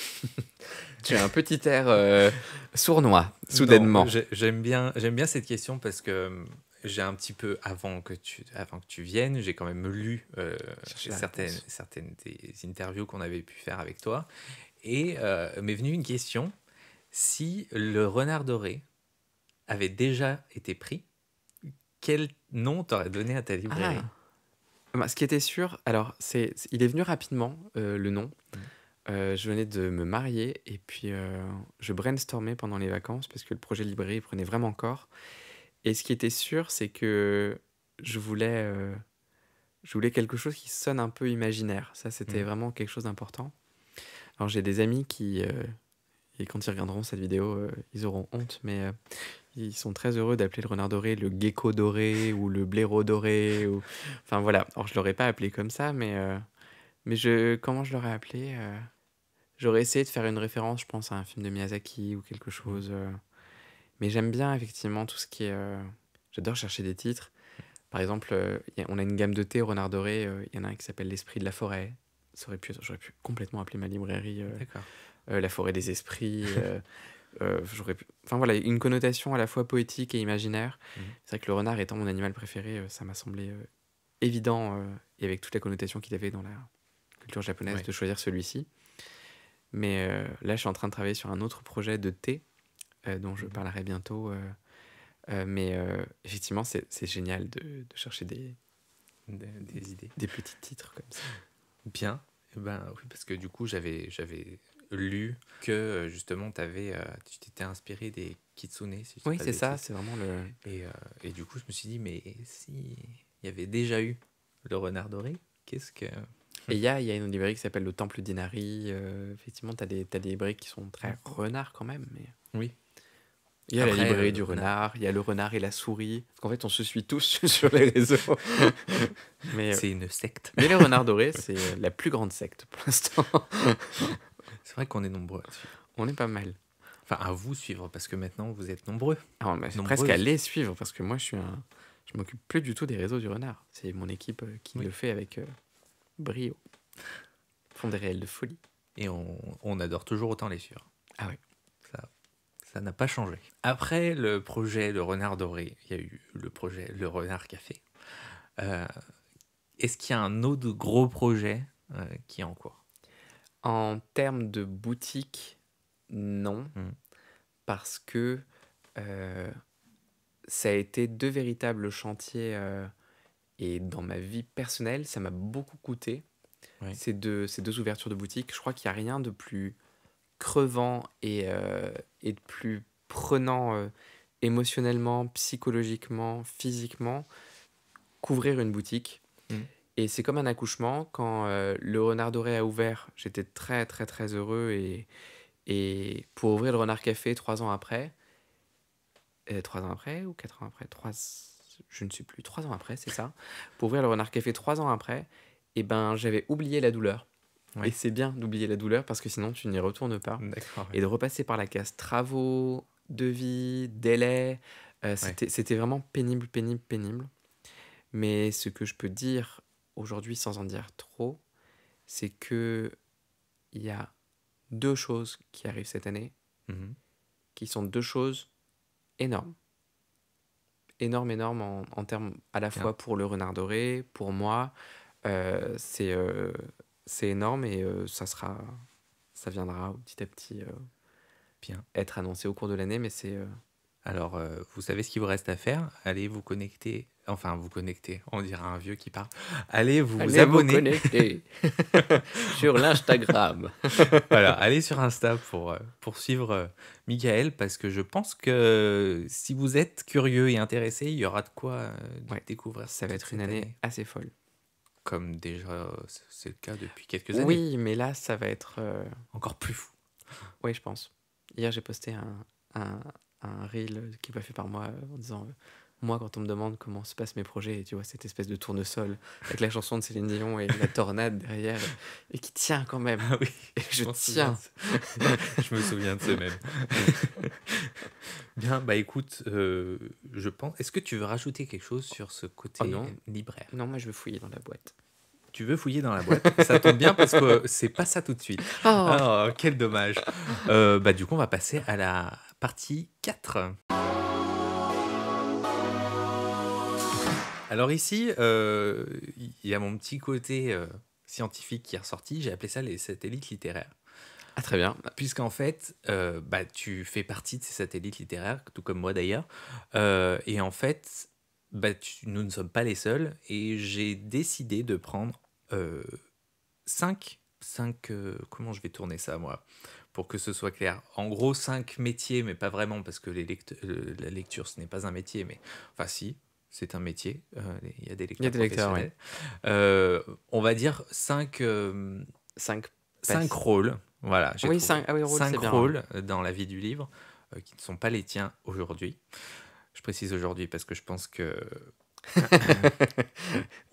tu as un petit air sournois, soudainement. J'aime bien, j'aime bien cette question parce que j'ai un petit peu, avant que tu, avant que tu viennes, j'ai quand même lu euh, certaines, certaines des interviews qu'on avait pu faire avec toi. Et euh, m'est venue une question si le renard doré avait déjà été pris, quel nom t'aurais donné à ta librairie ah. bah, Ce qui était sûr, alors, c'est, il est venu rapidement, euh, le nom. Mm. je venais de me marier et puis je brainstormais pendant les vacances parce que le projet librairie prenait vraiment corps. Et ce qui était sûr, c'est que je voulais, euh, je voulais quelque chose qui sonne un peu imaginaire. Ça, c'était mm. vraiment quelque chose d'important. Alors, j'ai des amis qui, euh, et quand ils regarderont cette vidéo, euh, ils auront honte, mais ils sont très heureux d'appeler le renard doré le gecko doré ou le blaireau doré. Ou... Enfin, voilà. Alors, je ne l'aurais pas appelé comme ça, mais, mais je... comment je l'aurais appelé J'aurais essayé de faire une référence, je pense, à un film de Miyazaki ou quelque chose. Mais j'aime bien effectivement tout ce qui est. Euh, j'adore chercher des titres. Par exemple, euh, on a une gamme de thé renard doré. Il euh, y en a un qui s'appelle L'Esprit de la forêt. J'aurais pu, complètement appeler ma librairie La forêt des esprits. j'aurais pu... enfin voilà une connotation à la fois poétique et imaginaire mmh. c'est vrai que le renard étant mon animal préféré ça m'a semblé évident et avec toute la connotation qu'il avait dans la culture japonaise de choisir celui-ci mais là je suis en train de travailler sur un autre projet de thé euh, dont je mmh parlerai bientôt. Euh, euh, mais effectivement, c'est génial de, de chercher des, des, idées. Des petits titres comme ça. Bien. Eh ben, oui, parce que du coup, j'avais lu que justement, avais, tu t'étais inspiré des kitsune. oui, c'est ça, c'est vraiment le. Et, et, du coup, je me suis dit, mais si il y avait déjà eu le renard doré, qu'est-ce que. Et il y a, y a, une librairie qui s'appelle le Temple d'Inari. effectivement, tu as, as, des librairies qui sont très mmh. renards quand même. Mais... Oui, il y a la librairie euh, du renard, il y a le renard et la souris. Parce qu'en fait, on se suit tous sur les réseaux. mais euh, c'est une secte. Mais les renards doré, c'est euh, la plus grande secte pour l'instant. c'est vrai qu'on est nombreux On est pas mal. Enfin, à vous suivre, parce que maintenant, vous êtes nombreux. Ah, c'est presque à les suivre, parce que moi, je suis un... Je m'occupe plus du tout des réseaux du renard. C'est mon équipe qui le fait avec brio. Ils font des réels de folie. Et on, on adore toujours autant les suivre. Ah oui ça n'a pas changé. Après le projet Le Renard Doré, il y a eu le projet Le Renard Café. Euh, est-ce qu'il y a un autre gros projet euh, qui est en cours En termes de boutique, non, hmm. parce que euh, ça a été deux véritables chantiers. et dans ma vie personnelle, ça m'a beaucoup coûté ces, ces deux ouvertures de boutique. Je crois qu'il n'y a rien de plus crevant et, euh, et plus prenant euh, émotionnellement, psychologiquement, physiquement, couvrir une boutique. Mm. Et c'est comme un accouchement. Quand euh, le renard doré a ouvert, j'étais très, très, très heureux. Et, et pour ouvrir le renard café trois ans après, trois ans après ou quatre ans après, trois, je ne sais plus, trois ans après, c'est ça. pour ouvrir le renard café trois ans après, eh ben, j'avais oublié la douleur. Et c'est bien d'oublier la douleur parce que sinon tu n'y retournes pas. Et de repasser par la case travaux, devis, délais, euh, c'était vraiment pénible, pénible, pénible. Mais ce que je peux dire aujourd'hui sans en dire trop, c'est que il y a deux choses qui arrivent cette année, mmh qui sont deux choses énormes. Énormes, énormes en, en termes à la fois pour le renard doré, pour moi. Euh, c'est euh, c'est énorme et euh, ça sera, ça viendra petit à petit euh, bien être annoncé au cours de l'année, mais c'est. Euh, Alors, vous savez ce qu'il vous reste à faire Allez vous connecter, enfin vous connecter, on dira un vieux qui parle. Allez vous abonner. Vous connecter sur l'Instagram. voilà, allez sur Insta pour, pour suivre Michael, parce que je pense que si vous êtes curieux et intéressé, il y aura de quoi découvrir. Ça va être une année assez folle comme déjà euh, c'est le cas depuis quelques années. Oui, mais là, ça va être... Euh, Encore plus fou. Oui, je pense. Hier, j'ai posté un, un, un reel qui m'a fait par moi euh, en disant moi, quand on me demande comment se passent mes projets, et tu vois, cette espèce de tournesol avec la chanson de Céline Dion et la tornade derrière, et qui tient quand même. Ah oui, je, tiens. je me souviens de ce même. Bien, bah écoute, euh, je pense. Est-ce que tu veux rajouter quelque chose sur ce côté oh libraire Non, moi je veux fouiller dans la boîte tu veux fouiller dans la boîte. ça tombe bien parce que c'est pas ça tout de suite. Oh, oh quel dommage. Euh, bah, du coup, on va passer à la partie 4. Alors ici, euh, il y a mon petit côté euh, scientifique qui est ressorti. J'ai appelé ça les satellites littéraires. Ah, très bien. Puisqu'en fait, euh, bah, tu fais partie de ces satellites littéraires, tout comme moi d'ailleurs. et en fait, bah, nous ne sommes pas les seuls. Et j'ai décidé de prendre 5 cinq comment je vais tourner ça moi pour que ce soit clair en gros cinq métiers mais pas vraiment parce que la lecture ce n'est pas un métier mais enfin si c'est un métier, euh, il y a des lecteurs. professionnels. Euh, on va dire 5 cinq, euh, rôles. Voilà, oui, cinq, cinq rôles dans la vie du livre qui ne sont pas les tiens aujourd'hui. Je précise aujourd'hui parce que je pense que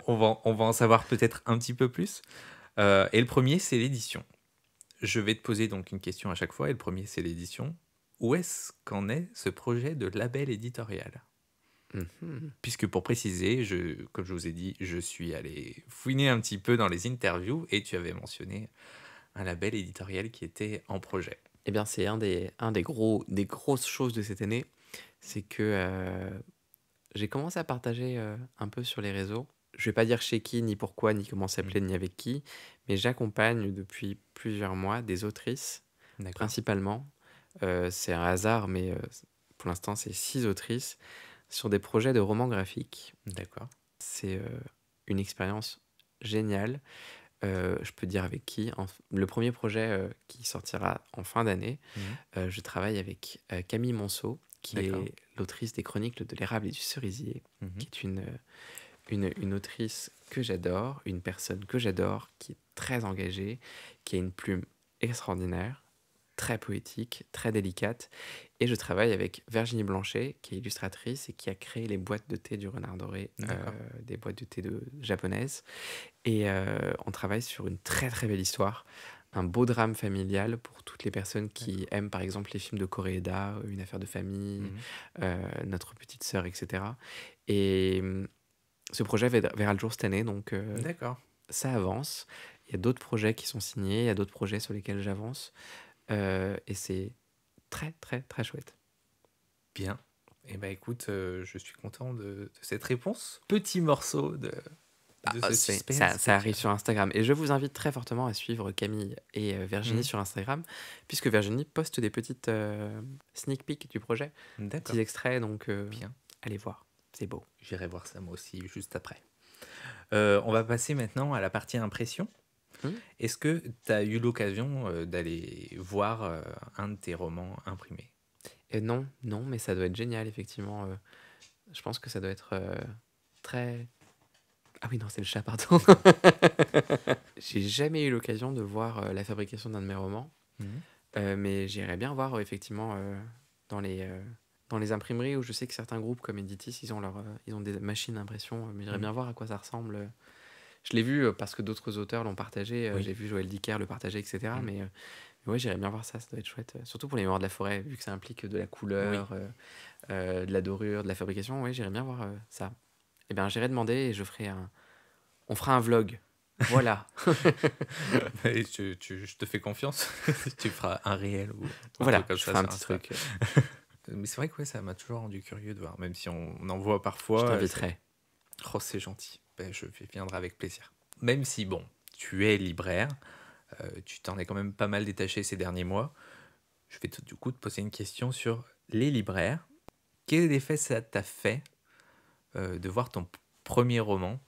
on, va, on va en savoir peut-être un petit peu plus. et le premier, c'est l'édition. Je vais te poser donc une question à chaque fois. Et le premier, c'est l'édition. Où est-ce qu'en est ce projet de label éditorial Mhm. Puisque pour préciser, comme je vous ai dit, je suis allé fouiner un petit peu dans les interviews et tu avais mentionné un label éditorial qui était en projet. Eh bien, c'est un des, un des gros des grosses choses de cette année, c'est que euh, j'ai commencé à partager euh, un peu sur les réseaux. Je vais pas dire chez qui, ni pourquoi, ni comment hmm. s'appeler, ni avec qui, mais j'accompagne depuis plusieurs mois des autrices, principalement. Euh, c'est un hasard, mais pour l'instant, c'est six autrices sur des projets de romans graphiques. D'accord. C'est euh, une expérience géniale. Euh, je peux dire avec qui. le premier projet euh, qui sortira en fin d'année, mmh. je travaille avec Camille Monceau, qui est l'autrice des chroniques de l'érable et du cerisier, mmh. qui est une, une autrice que j'adore, une personne que j'adore, qui est très engagée, qui a une plume extraordinaire très poétique, très délicate. Et je travaille avec Virginie Blanchet, qui est illustratrice et qui a créé les boîtes de thé du renard doré, euh, des boîtes de thé japonaises. Et euh, on travaille sur une très très belle histoire, un beau drame familial pour toutes les personnes qui aiment par exemple les films de Koreeda, euh, Une affaire de famille, mmh. Notre petite sœur, etc. Et mmh, ce projet verra le jour cette année, donc ça avance. Il y a d'autres projets qui sont signés, il y a d'autres projets sur lesquels j'avance. Euh, et c'est très, très, très chouette. Bien. Eh ben écoute, euh, je suis content de, cette réponse. Petit morceau de, ah, ce ça, ça, arrive sur Instagram. Et je vous invite très fortement à suivre Camille et euh, Virginie mm. sur Instagram, puisque Virginie poste des petites sneak peeks du projet. Petits extraits, donc Bien. allez voir. C'est beau. J'irai voir ça moi aussi juste après. on va passer maintenant à la partie impression. Est-ce que tu as eu l'occasion euh, d'aller voir euh, un de tes romans imprimés euh, Non, non, mais ça doit être génial, effectivement. je pense que ça doit être très... Ah oui, non, c'est le chat, pardon. J'ai jamais eu l'occasion de voir la fabrication d'un de mes romans, mmh. mais j'irais bien voir, effectivement, dans les imprimeries où je sais que certains groupes comme Editis, ils ont, des machines d'impression. Mais j'irais mmh. bien voir à quoi ça ressemble je l'ai vu euh, parce que d'autres auteurs l'ont partagé. Euh, j'ai vu Joël Dicker le partager, etc. Mm. Euh, mais, ouais, j'irais bien voir ça, ça doit être chouette. Surtout pour les mémoires de la forêt, vu que ça implique de la couleur, de la dorure, de la fabrication. Ouais, j'irais bien voir ça. Eh bien, j'irai demander et je ferai un. On fera un vlog. Voilà. tu, je te fais confiance. tu feras un réel ou voilà, comme je ferai un petit truc. Mais c'est vrai que ça m'a toujours rendu curieux de voir, même si on, on en voit parfois. Je t'inviterai. Oh, c'est gentil ben, je viendrai avec plaisir. Même si, bon, tu es libraire, euh, tu t'en es quand même pas mal détaché ces derniers mois, je vais tout, du coup te poser une question sur les libraires. Quel effet ça t'a fait euh, de voir ton premier roman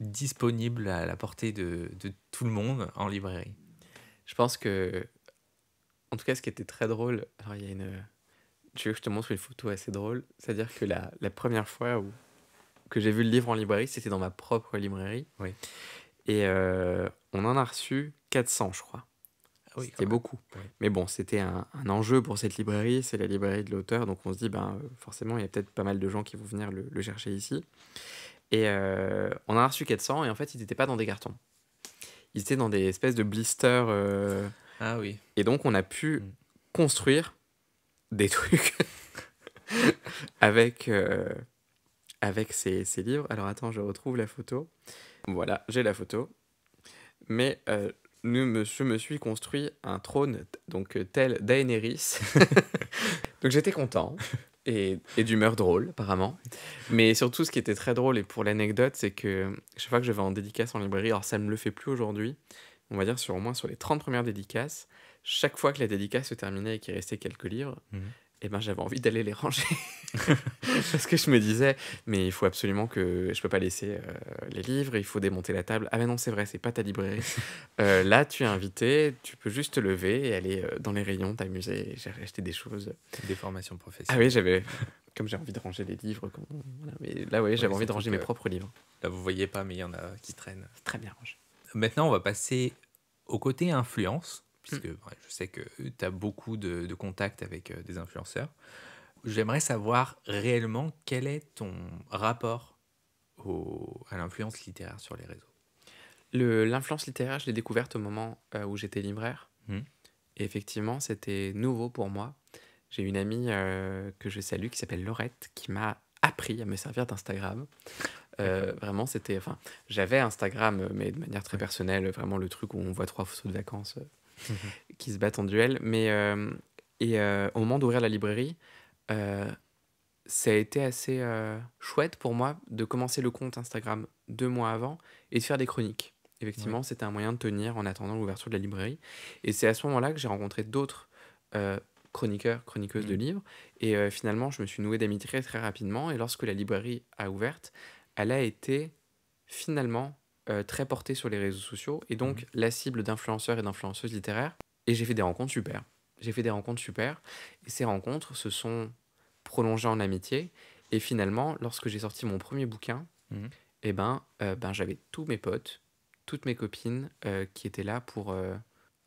disponible à la portée de, tout le monde en librairie Je pense que, en tout cas, ce qui était très drôle, alors il y a une tu veux que je te montre une photo assez drôle C'est-à-dire que la, première fois où que j'ai vu le livre en librairie, c'était dans ma propre librairie. Et euh, on en a reçu 400, je crois. Ah c'était beaucoup. Mais bon, c'était un, enjeu pour cette librairie. C'est la librairie de l'auteur. Donc on se dit, ben, euh, forcément, il y a peut-être pas mal de gens qui vont venir le, chercher ici. Et euh, on en a reçu 400. Et en fait, ils n'étaient pas dans des cartons. Ils étaient dans des espèces de blisters. Ah oui. Et donc, on a pu hmm. construire des trucs avec avec ses, livres. Alors attends, je retrouve la photo. Voilà, j'ai la photo. Mais euh, nous, je me suis construit un trône, donc euh, tel Daenerys. donc j'étais content et, d'humeur drôle, apparemment. Mais surtout, ce qui était très drôle, et pour l'anecdote, c'est que chaque fois que je vais en dédicace en librairie, alors ça ne me le fait plus aujourd'hui, on va dire sur au moins sur les 30 premières dédicaces, chaque fois que la dédicace se terminait et qu'il restait quelques livres, mhm et eh ben j'avais envie d'aller les ranger parce que je me disais mais il faut absolument que je peux pas laisser euh, les livres il faut démonter la table ah mais non c'est vrai c'est pas ta librairie euh, là tu es invité tu peux juste te lever et aller euh, dans les rayons t'amuser J'ai acheté des choses des formations professionnelles ah oui j'avais comme j'ai envie de ranger les livres mais là oui j'avais envie de ranger mes propres livres là vous voyez pas mais il y en a qui traînent très bien rangé maintenant on va passer au côté influence puisque mm. je sais que tu as beaucoup de, contacts avec euh, des influenceurs. J'aimerais savoir réellement quel est ton rapport au, à l'influence littéraire sur les réseaux. L'influence littéraire, je l'ai découverte au moment euh, où j'étais libraire. Mm. Et effectivement, c'était nouveau pour moi. J'ai une amie euh, que je salue qui s'appelle Laurette qui m'a appris à me servir d'Instagram. vraiment, c'était. Enfin, j'avais Instagram, mais de manière très personnelle, vraiment le truc où on voit trois photos de vacances qui se battent en duel. Mais euh, et, euh, au moment d'ouvrir la librairie, euh, ça a été assez chouette pour moi de commencer le compte Instagram deux mois avant et de faire des chroniques. Effectivement, c'était un moyen de tenir en attendant l'ouverture de la librairie. Et c'est à ce moment-là que j'ai rencontré d'autres chroniqueurs chroniqueuses de mmh. livres. Et finalement, je me suis noué d'amitié très, très rapidement. Et lorsque la librairie a ouverte, elle a été finalement euh, très portée sur les réseaux sociaux et donc mhm. la cible d'influenceurs et d'influenceuses littéraires. Et j'ai fait des rencontres super. J'ai fait des rencontres super. Et ces rencontres se sont prolongées en amitié. Et finalement, lorsque j'ai sorti mon premier bouquin, mhm. et eh ben, euh, ben j'avais tous mes potes, toutes mes copines euh, qui étaient là pour.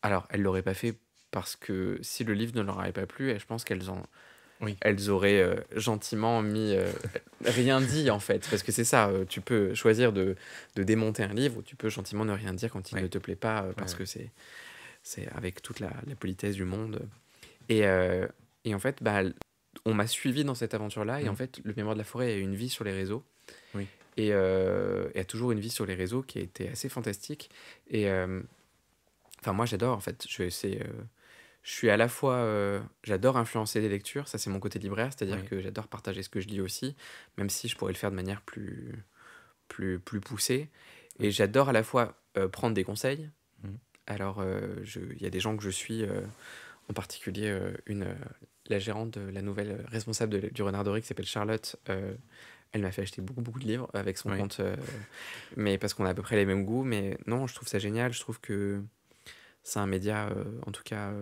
Alors, elles l'auraient pas fait parce que si le livre ne leur avait pas plu, je pense qu'elles en, elles auraient euh, gentiment mis euh, rien dit en fait. Parce que c'est ça, euh, tu peux choisir de, de, démonter un livre ou tu peux gentiment ne rien dire quand il ne te plaît pas parce que c'est, c'est avec toute la, politesse du monde. Et, et en fait, bah, on m'a suivi dans cette aventure-là. Et en mm. fait, le Mémoire de la forêt a eu une vie sur les réseaux. Oui. Et, y a toujours une vie sur les réseaux qui a été assez fantastique. Et enfin, moi, j'adore en fait. Je, essayer je suis à la fois, euh, j'adore influencer des lectures, ça c'est mon côté libraire, c'est-à-dire que j'adore partager ce que je lis aussi, même si je pourrais le faire de manière plus, plus, plus poussée. Et j'adore à la fois euh, prendre des conseils. Mmh. Alors, euh, il y a des gens que je suis, en particulier une, la gérante, la nouvelle responsable du Renard Doré qui s'appelle Charlotte. elle m'a fait acheter beaucoup, beaucoup de livres avec son compte, mais parce qu'on a à peu près les mêmes goûts. Mais non, je trouve ça génial. Je trouve que c'est un média, en tout cas,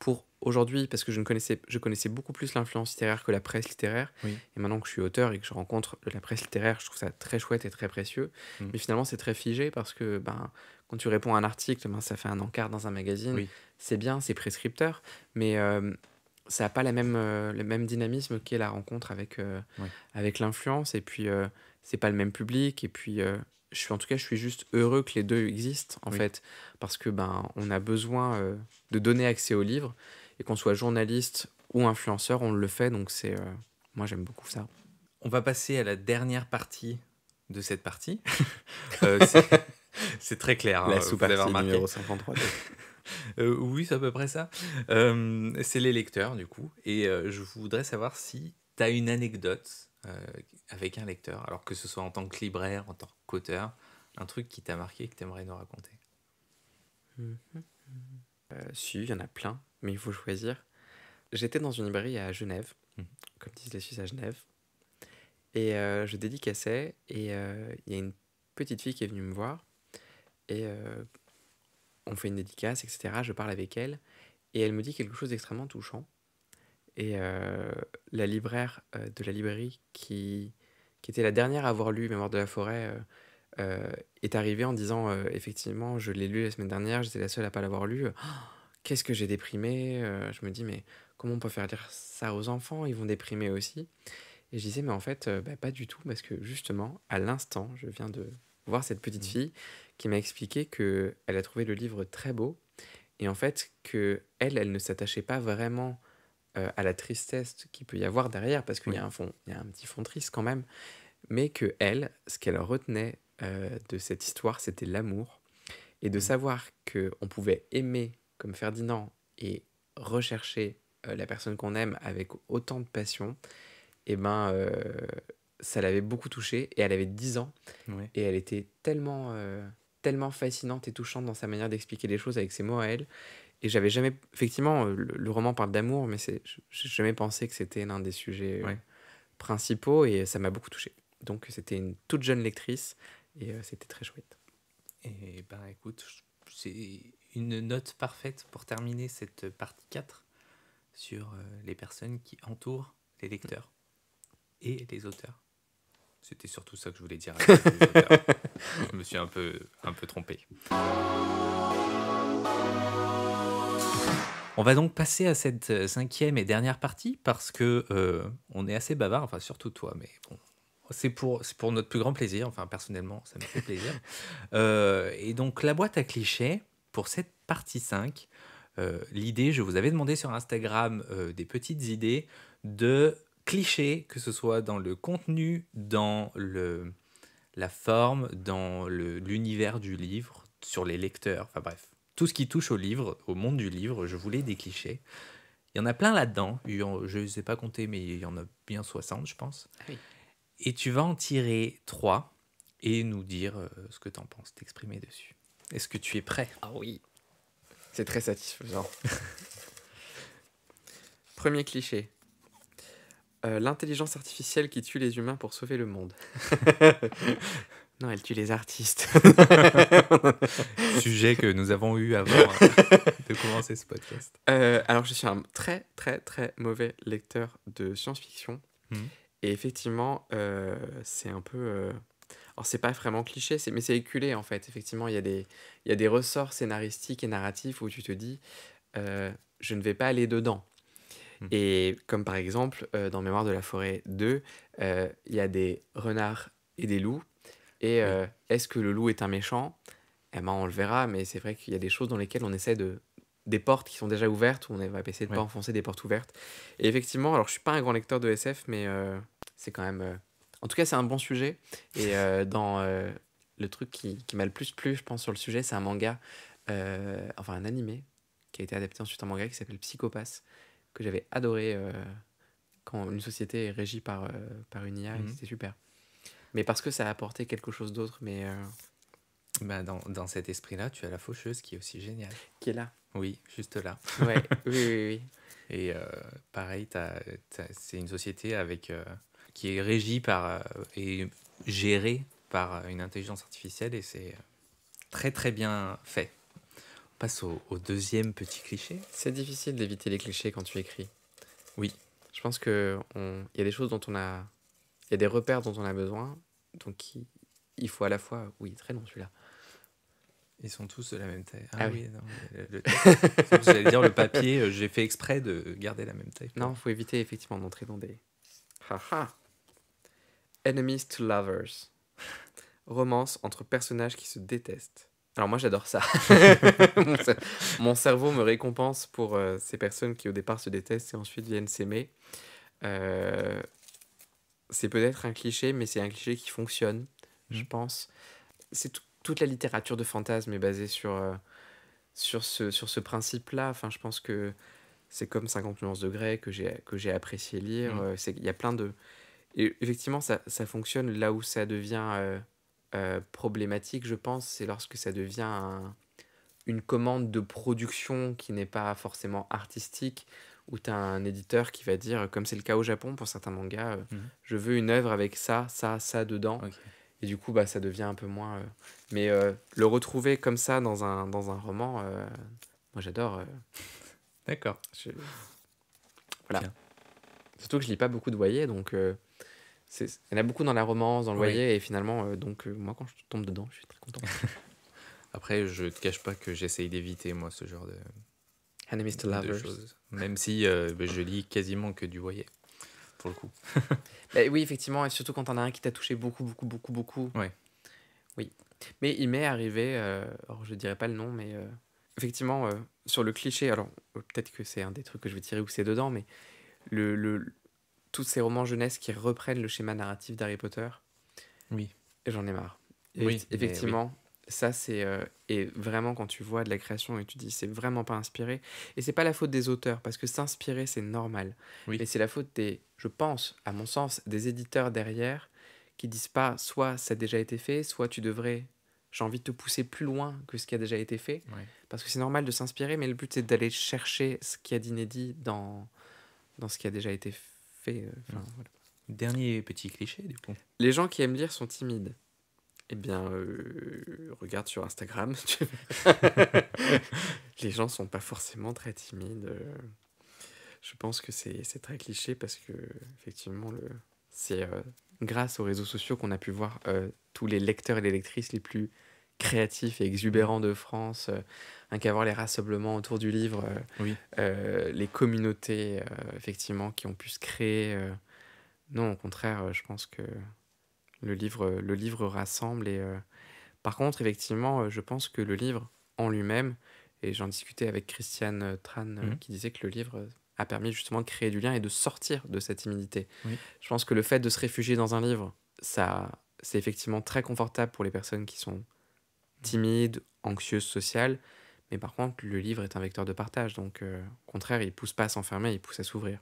pour aujourd'hui, parce que je, ne connaissais, je connaissais beaucoup plus l'influence littéraire que la presse littéraire. Et maintenant que je suis auteur et que je rencontre la presse littéraire, je trouve ça très chouette et très précieux. Mm. Mais finalement, c'est très figé parce que ben, quand tu réponds à un article, ben, ça fait un encart dans un magazine. C'est bien, c'est prescripteur, mais euh, ça n'a pas la même, euh, le même dynamisme qu'est la rencontre avec, euh, avec l'influence. Et puis, c'est pas le même public. Et puis, en tout cas, je suis juste heureux que les deux existent en fait, parce que ben on a besoin euh, de donner accès aux livres et qu'on soit journaliste ou influenceur, on le fait donc c'est euh, moi j'aime beaucoup ça. On va passer à la dernière partie de cette partie. Euh, c'est très clair. La hein, sous-partie numéro 53. oui, c'est à peu près ça. c'est les lecteurs, du coup. Et je voudrais savoir si tu as une anecdote euh, avec un lecteur, alors que ce soit en tant que libraire, en tant qu'auteur, un truc qui t'a marqué que tu aimerais nous raconter mmh. Si, il y en a plein, mais il faut choisir. J'étais dans une librairie à Genève, mm. comme disent les Suisses à Genève, et euh, je dédicassais, et il y a une petite fille qui est venue me voir, et on fait une dédicace, etc. Je parle avec elle, et elle me dit quelque chose d'extrêmement touchant. Et euh, la libraire euh, de la librairie, qui, qui était la dernière à avoir lu Mémoire de la forêt, euh, est arrivée en disant Effectivement, je l'ai lu la semaine dernière, j'étais la seule à pas l'avoir lu. Oh, qu'est-ce que j'ai déprimé Je me dis Mais comment on peut faire lire ça aux enfants Ils vont déprimer aussi. Et je disais Mais en fait, bah, pas du tout, parce que justement, à l'instant, je viens de voir cette petite mmh. fille qui m'a expliqué que elle a trouvé le livre très beau et en fait que elle elle ne s'attachait pas vraiment euh, à la tristesse qu'il peut y avoir derrière, parce qu'il y a un fond, il y a un petit fond triste quand même, mais que elle, ce qu'elle retenait euh, de cette histoire, c'était l'amour, et de mmh. savoir que on pouvait aimer comme Ferdinand et rechercher euh, la personne qu'on aime avec autant de passion, et eh ben ça l'avait beaucoup touchée, et elle avait 10 ans, et elle était tellement tellement fascinante et touchante dans sa manière d'expliquer les choses avec ses mots à elle et j'avais jamais. Effectivement, euh, le, roman parle d'amour, mais j'ai jamais pensé que c'était l'un des sujets euh, principaux et ça m'a beaucoup touché. Donc, c'était une toute jeune lectrice et euh, c'était très chouette. Et ben, écoute, c'est une note parfaite pour terminer cette partie 4 sur les personnes qui entourent les mm. lecteurs et les auteurs. C'était surtout ça que je voulais dire. je me suis un peu, un peu trompé. On va donc passer à cette euh, cinquième et dernière partie parce que euh, on est assez bavard, enfin surtout toi, mais bon, c'est pour, notre plus grand plaisir, enfin personnellement, ça me fait plaisir. Euh, et donc la boîte à clichés, pour cette partie 5, l'idée, je vous avais demandé sur Instagram des petites idées de clichés, que ce soit dans le contenu, dans le, la forme, dans l'univers du livre, sur les lecteurs, enfin bref, tout ce qui touche au livre, au monde du livre, je voulais des clichés. Il y en a plein là-dedans, je ne sais pas compter, mais il y en a bien 60, je pense. Ah et tu vas en tirer trois et nous dire euh, ce que tu en penses, t'exprimer dessus. Est-ce que tu es prêt Ah oui. C'est très satisfaisant. Premier cliché. Euh, l'intelligence artificielle qui tue les humains pour sauver le monde. Non, elle tue les artistes. Sujet que nous avons eu avant hein, de commencer ce podcast. Euh, alors, je suis un très, très, très mauvais lecteur de science-fiction. Hmm. Et effectivement, euh, c'est un peu. Alors, euh, Alors, c'est pas vraiment cliché, mais c'est éculé en fait. Effectivement, il y, a des, y a des ressorts scénaristiques et narratifs où tu te dis je ne vais pas aller dedans. Hmm. Et comme par exemple, dans Mémoire de la forêt 2, il y a des renards et des loups et euh, est-ce que le loup est un méchant Eh ben, on le verra, mais c'est vrai qu'il y a des choses dans lesquelles on essaie de des portes qui sont déjà ouvertes, on va essayer de pas enfoncer des portes ouvertes. Et effectivement, alors je suis pas un grand lecteur de SF, mais euh, c'est quand même, euh, en tout cas, c'est un bon sujet. Et dans le truc qui, m'a le plus plu, je pense, sur le sujet, c'est un manga, enfin un animé, qui a été adapté ensuite en manga, qui s'appelle Psychopass, que j'avais adoré quand une société est régie par, par une IA, et mmh c'était super mais parce que ça a apporté quelque chose d'autre. Mais euh, bah, dans, dans cet esprit-là, tu as la faucheuse qui est aussi géniale. Qui est là. Oui, juste là. oui, oui, oui. Et euh, pareil, c'est une société avec, euh, qui est régie par et gérée par une intelligence artificielle et c'est très très bien fait. On passe au, deuxième petit cliché. C'est difficile d'éviter les clichés quand tu écris. Oui. Je pense qu'il on... y a des choses dont on a il y a des repères dont on a besoin. Donc il, faut à la fois. Oui, très long celui-là. Ils sont tous de la même taille. Ah, ah oui, non. dire le papier, euh, j'ai fait exprès de garder la même taille. Non, il faut éviter effectivement d'entrer dans des. Haha! Enemies to lovers. Romance entre personnages qui se détestent. Alors moi j'adore ça. mon, cerveau me récompense pour euh, ces personnes qui au départ se détestent et ensuite viennent s'aimer. Euh, c'est peut-être un cliché, mais c'est un cliché qui fonctionne, je mhm. pense. C'est toute la littérature de fantasme est basée sur, euh, sur ce, principe-là. Enfin, je pense que c'est comme 50 nuances que j'ai, apprécié lire. Mhm. Euh, il y a plein de... Et effectivement, ça, fonctionne là où ça devient euh, problématique, je pense, c'est lorsque ça devient une commande de production qui n'est pas forcément artistique, où tu as un éditeur qui va dire, comme c'est le cas au Japon pour certains mangas, euh, mhm. je veux une œuvre avec ça, ça, ça dedans. Et du coup, bah, ça devient un peu moins. Euh, mais euh, le retrouver comme ça dans un, dans un roman, moi j'adore. D'accord. Voilà. Surtout que je lis pas beaucoup de voyers, donc il y en a beaucoup dans la romance, dans le et finalement, donc moi quand je tombe dedans, je suis très content. Après, je te cache pas que j'essaye d'éviter moi ce genre de Lovers. Même si euh, bah, je lis quasiment que du voyer, pour le coup. Bah oui, effectivement, et surtout quand t'en as un qui t'a touché beaucoup, beaucoup, beaucoup, beaucoup. Ouais. Oui. Mais il m'est arrivé, euh, alors je dirais pas le nom, mais euh, effectivement, sur le cliché, alors peut-être que c'est un des trucs que je vais tirer ou c'est dedans, mais le, le, tous ces romans jeunesse qui reprennent le schéma narratif d'Harry Potter. Oui. J'en ai marre. oui, effectivement, ça c'est euh, et vraiment quand tu vois de la création et tu dis c'est vraiment pas inspiré et c'est pas la faute des auteurs parce que s'inspirer c'est normal Et c'est la faute des je pense à mon sens des éditeurs derrière qui disent pas soit ça a déjà été fait soit tu devrais j'ai envie de te pousser plus loin que ce qui a déjà été fait parce que c'est normal de s'inspirer mais le but c'est d'aller chercher ce qui a d'inédit dans dans ce qui a déjà été fait euh, mmh. dernier petit cliché du coup les gens qui aiment lire sont timides eh bien, euh, regarde sur Instagram. les gens sont pas forcément très timides. Euh. Je pense que c'est très cliché parce que, effectivement, c'est euh, grâce aux réseaux sociaux qu'on a pu voir tous les lecteurs et les lectrices les plus créatifs et exubérants de France, un qu'à les rassemblements autour du livre, les communautés, effectivement, qui ont pu se créer. Non, au contraire, je pense que le livre, le livre rassemble. Et, euh, Par contre, effectivement, euh, je pense que le livre en lui-même, et j'en discutais avec Christiane euh, Tran, mhm. qui disait que le livre a permis justement de créer du lien et de sortir de cette timidité. Je pense que le fait de se réfugier dans un livre, ça, c'est effectivement très confortable pour les personnes qui sont mhm. timides, anxieuses, sociales. Mais par contre, le livre est un vecteur de partage. Donc, au contraire, il pousse pas à s'enfermer, il pousse à s'ouvrir.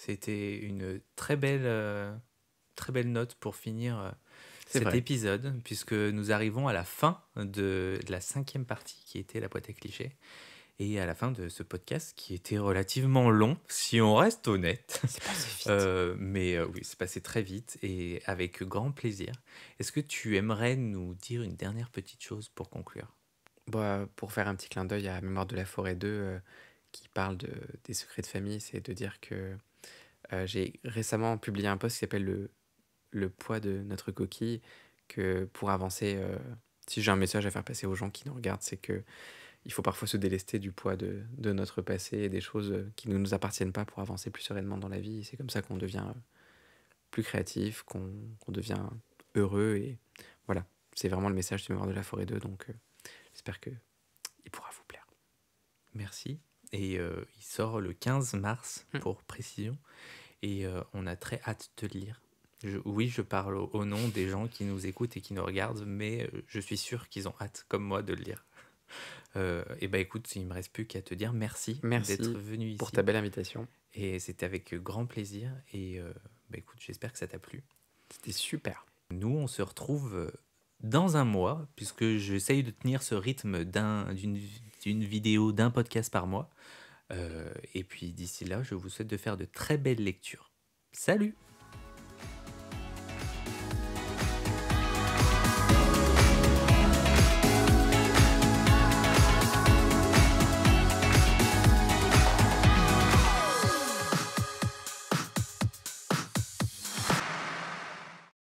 C'était une très belle très belle note pour finir euh, cet épisode, puisque nous arrivons à la fin de, la cinquième partie qui était la boîte à clichés. Et à la fin de ce podcast qui était relativement long, si on reste honnête. C'est euh, mais euh, oui, c'est passé très vite et avec grand plaisir. Est-ce que tu aimerais nous dire une dernière petite chose pour conclure bah, Pour faire un petit clin d'œil à Mémoire de la forêt 2, qui parle de, des secrets de famille, c'est de dire que j'ai récemment publié un post qui s'appelle le le poids de notre coquille que pour avancer. Euh, si j'ai un message à faire passer aux gens qui nous regardent, c'est que il faut parfois se délester du poids de, de, notre passé et des choses euh, qui ne nous appartiennent pas pour avancer plus sereinement dans la vie. C'est comme ça qu'on devient euh, plus créatif, qu'on devient heureux. Et voilà, c'est vraiment le message du Mémoire de la Forêt 2. Donc j'espère que il pourra vous plaire. Merci. Et il sort le 15 mars, hum. pour précision. Et on a très hâte de lire oui, je parle au, nom des gens qui nous écoutent et qui nous regardent, mais euh, je suis sûr qu'ils ont hâte, comme moi, de le lire. Euh, et eh bah ben, écoute, il me reste plus qu'à te dire merci, d'être venu ici. Pour ta belle invitation. Et c'était avec grand plaisir. Et euh, bah, écoute, j'espère que ça t'a plu. C'était super. Nous, on se retrouve euh, dans un mois, puisque j'essaye de tenir ce rythme d'une vidéo, d'un podcast par mois. et puis d'ici là, je vous souhaite de faire de très belles lectures. Salut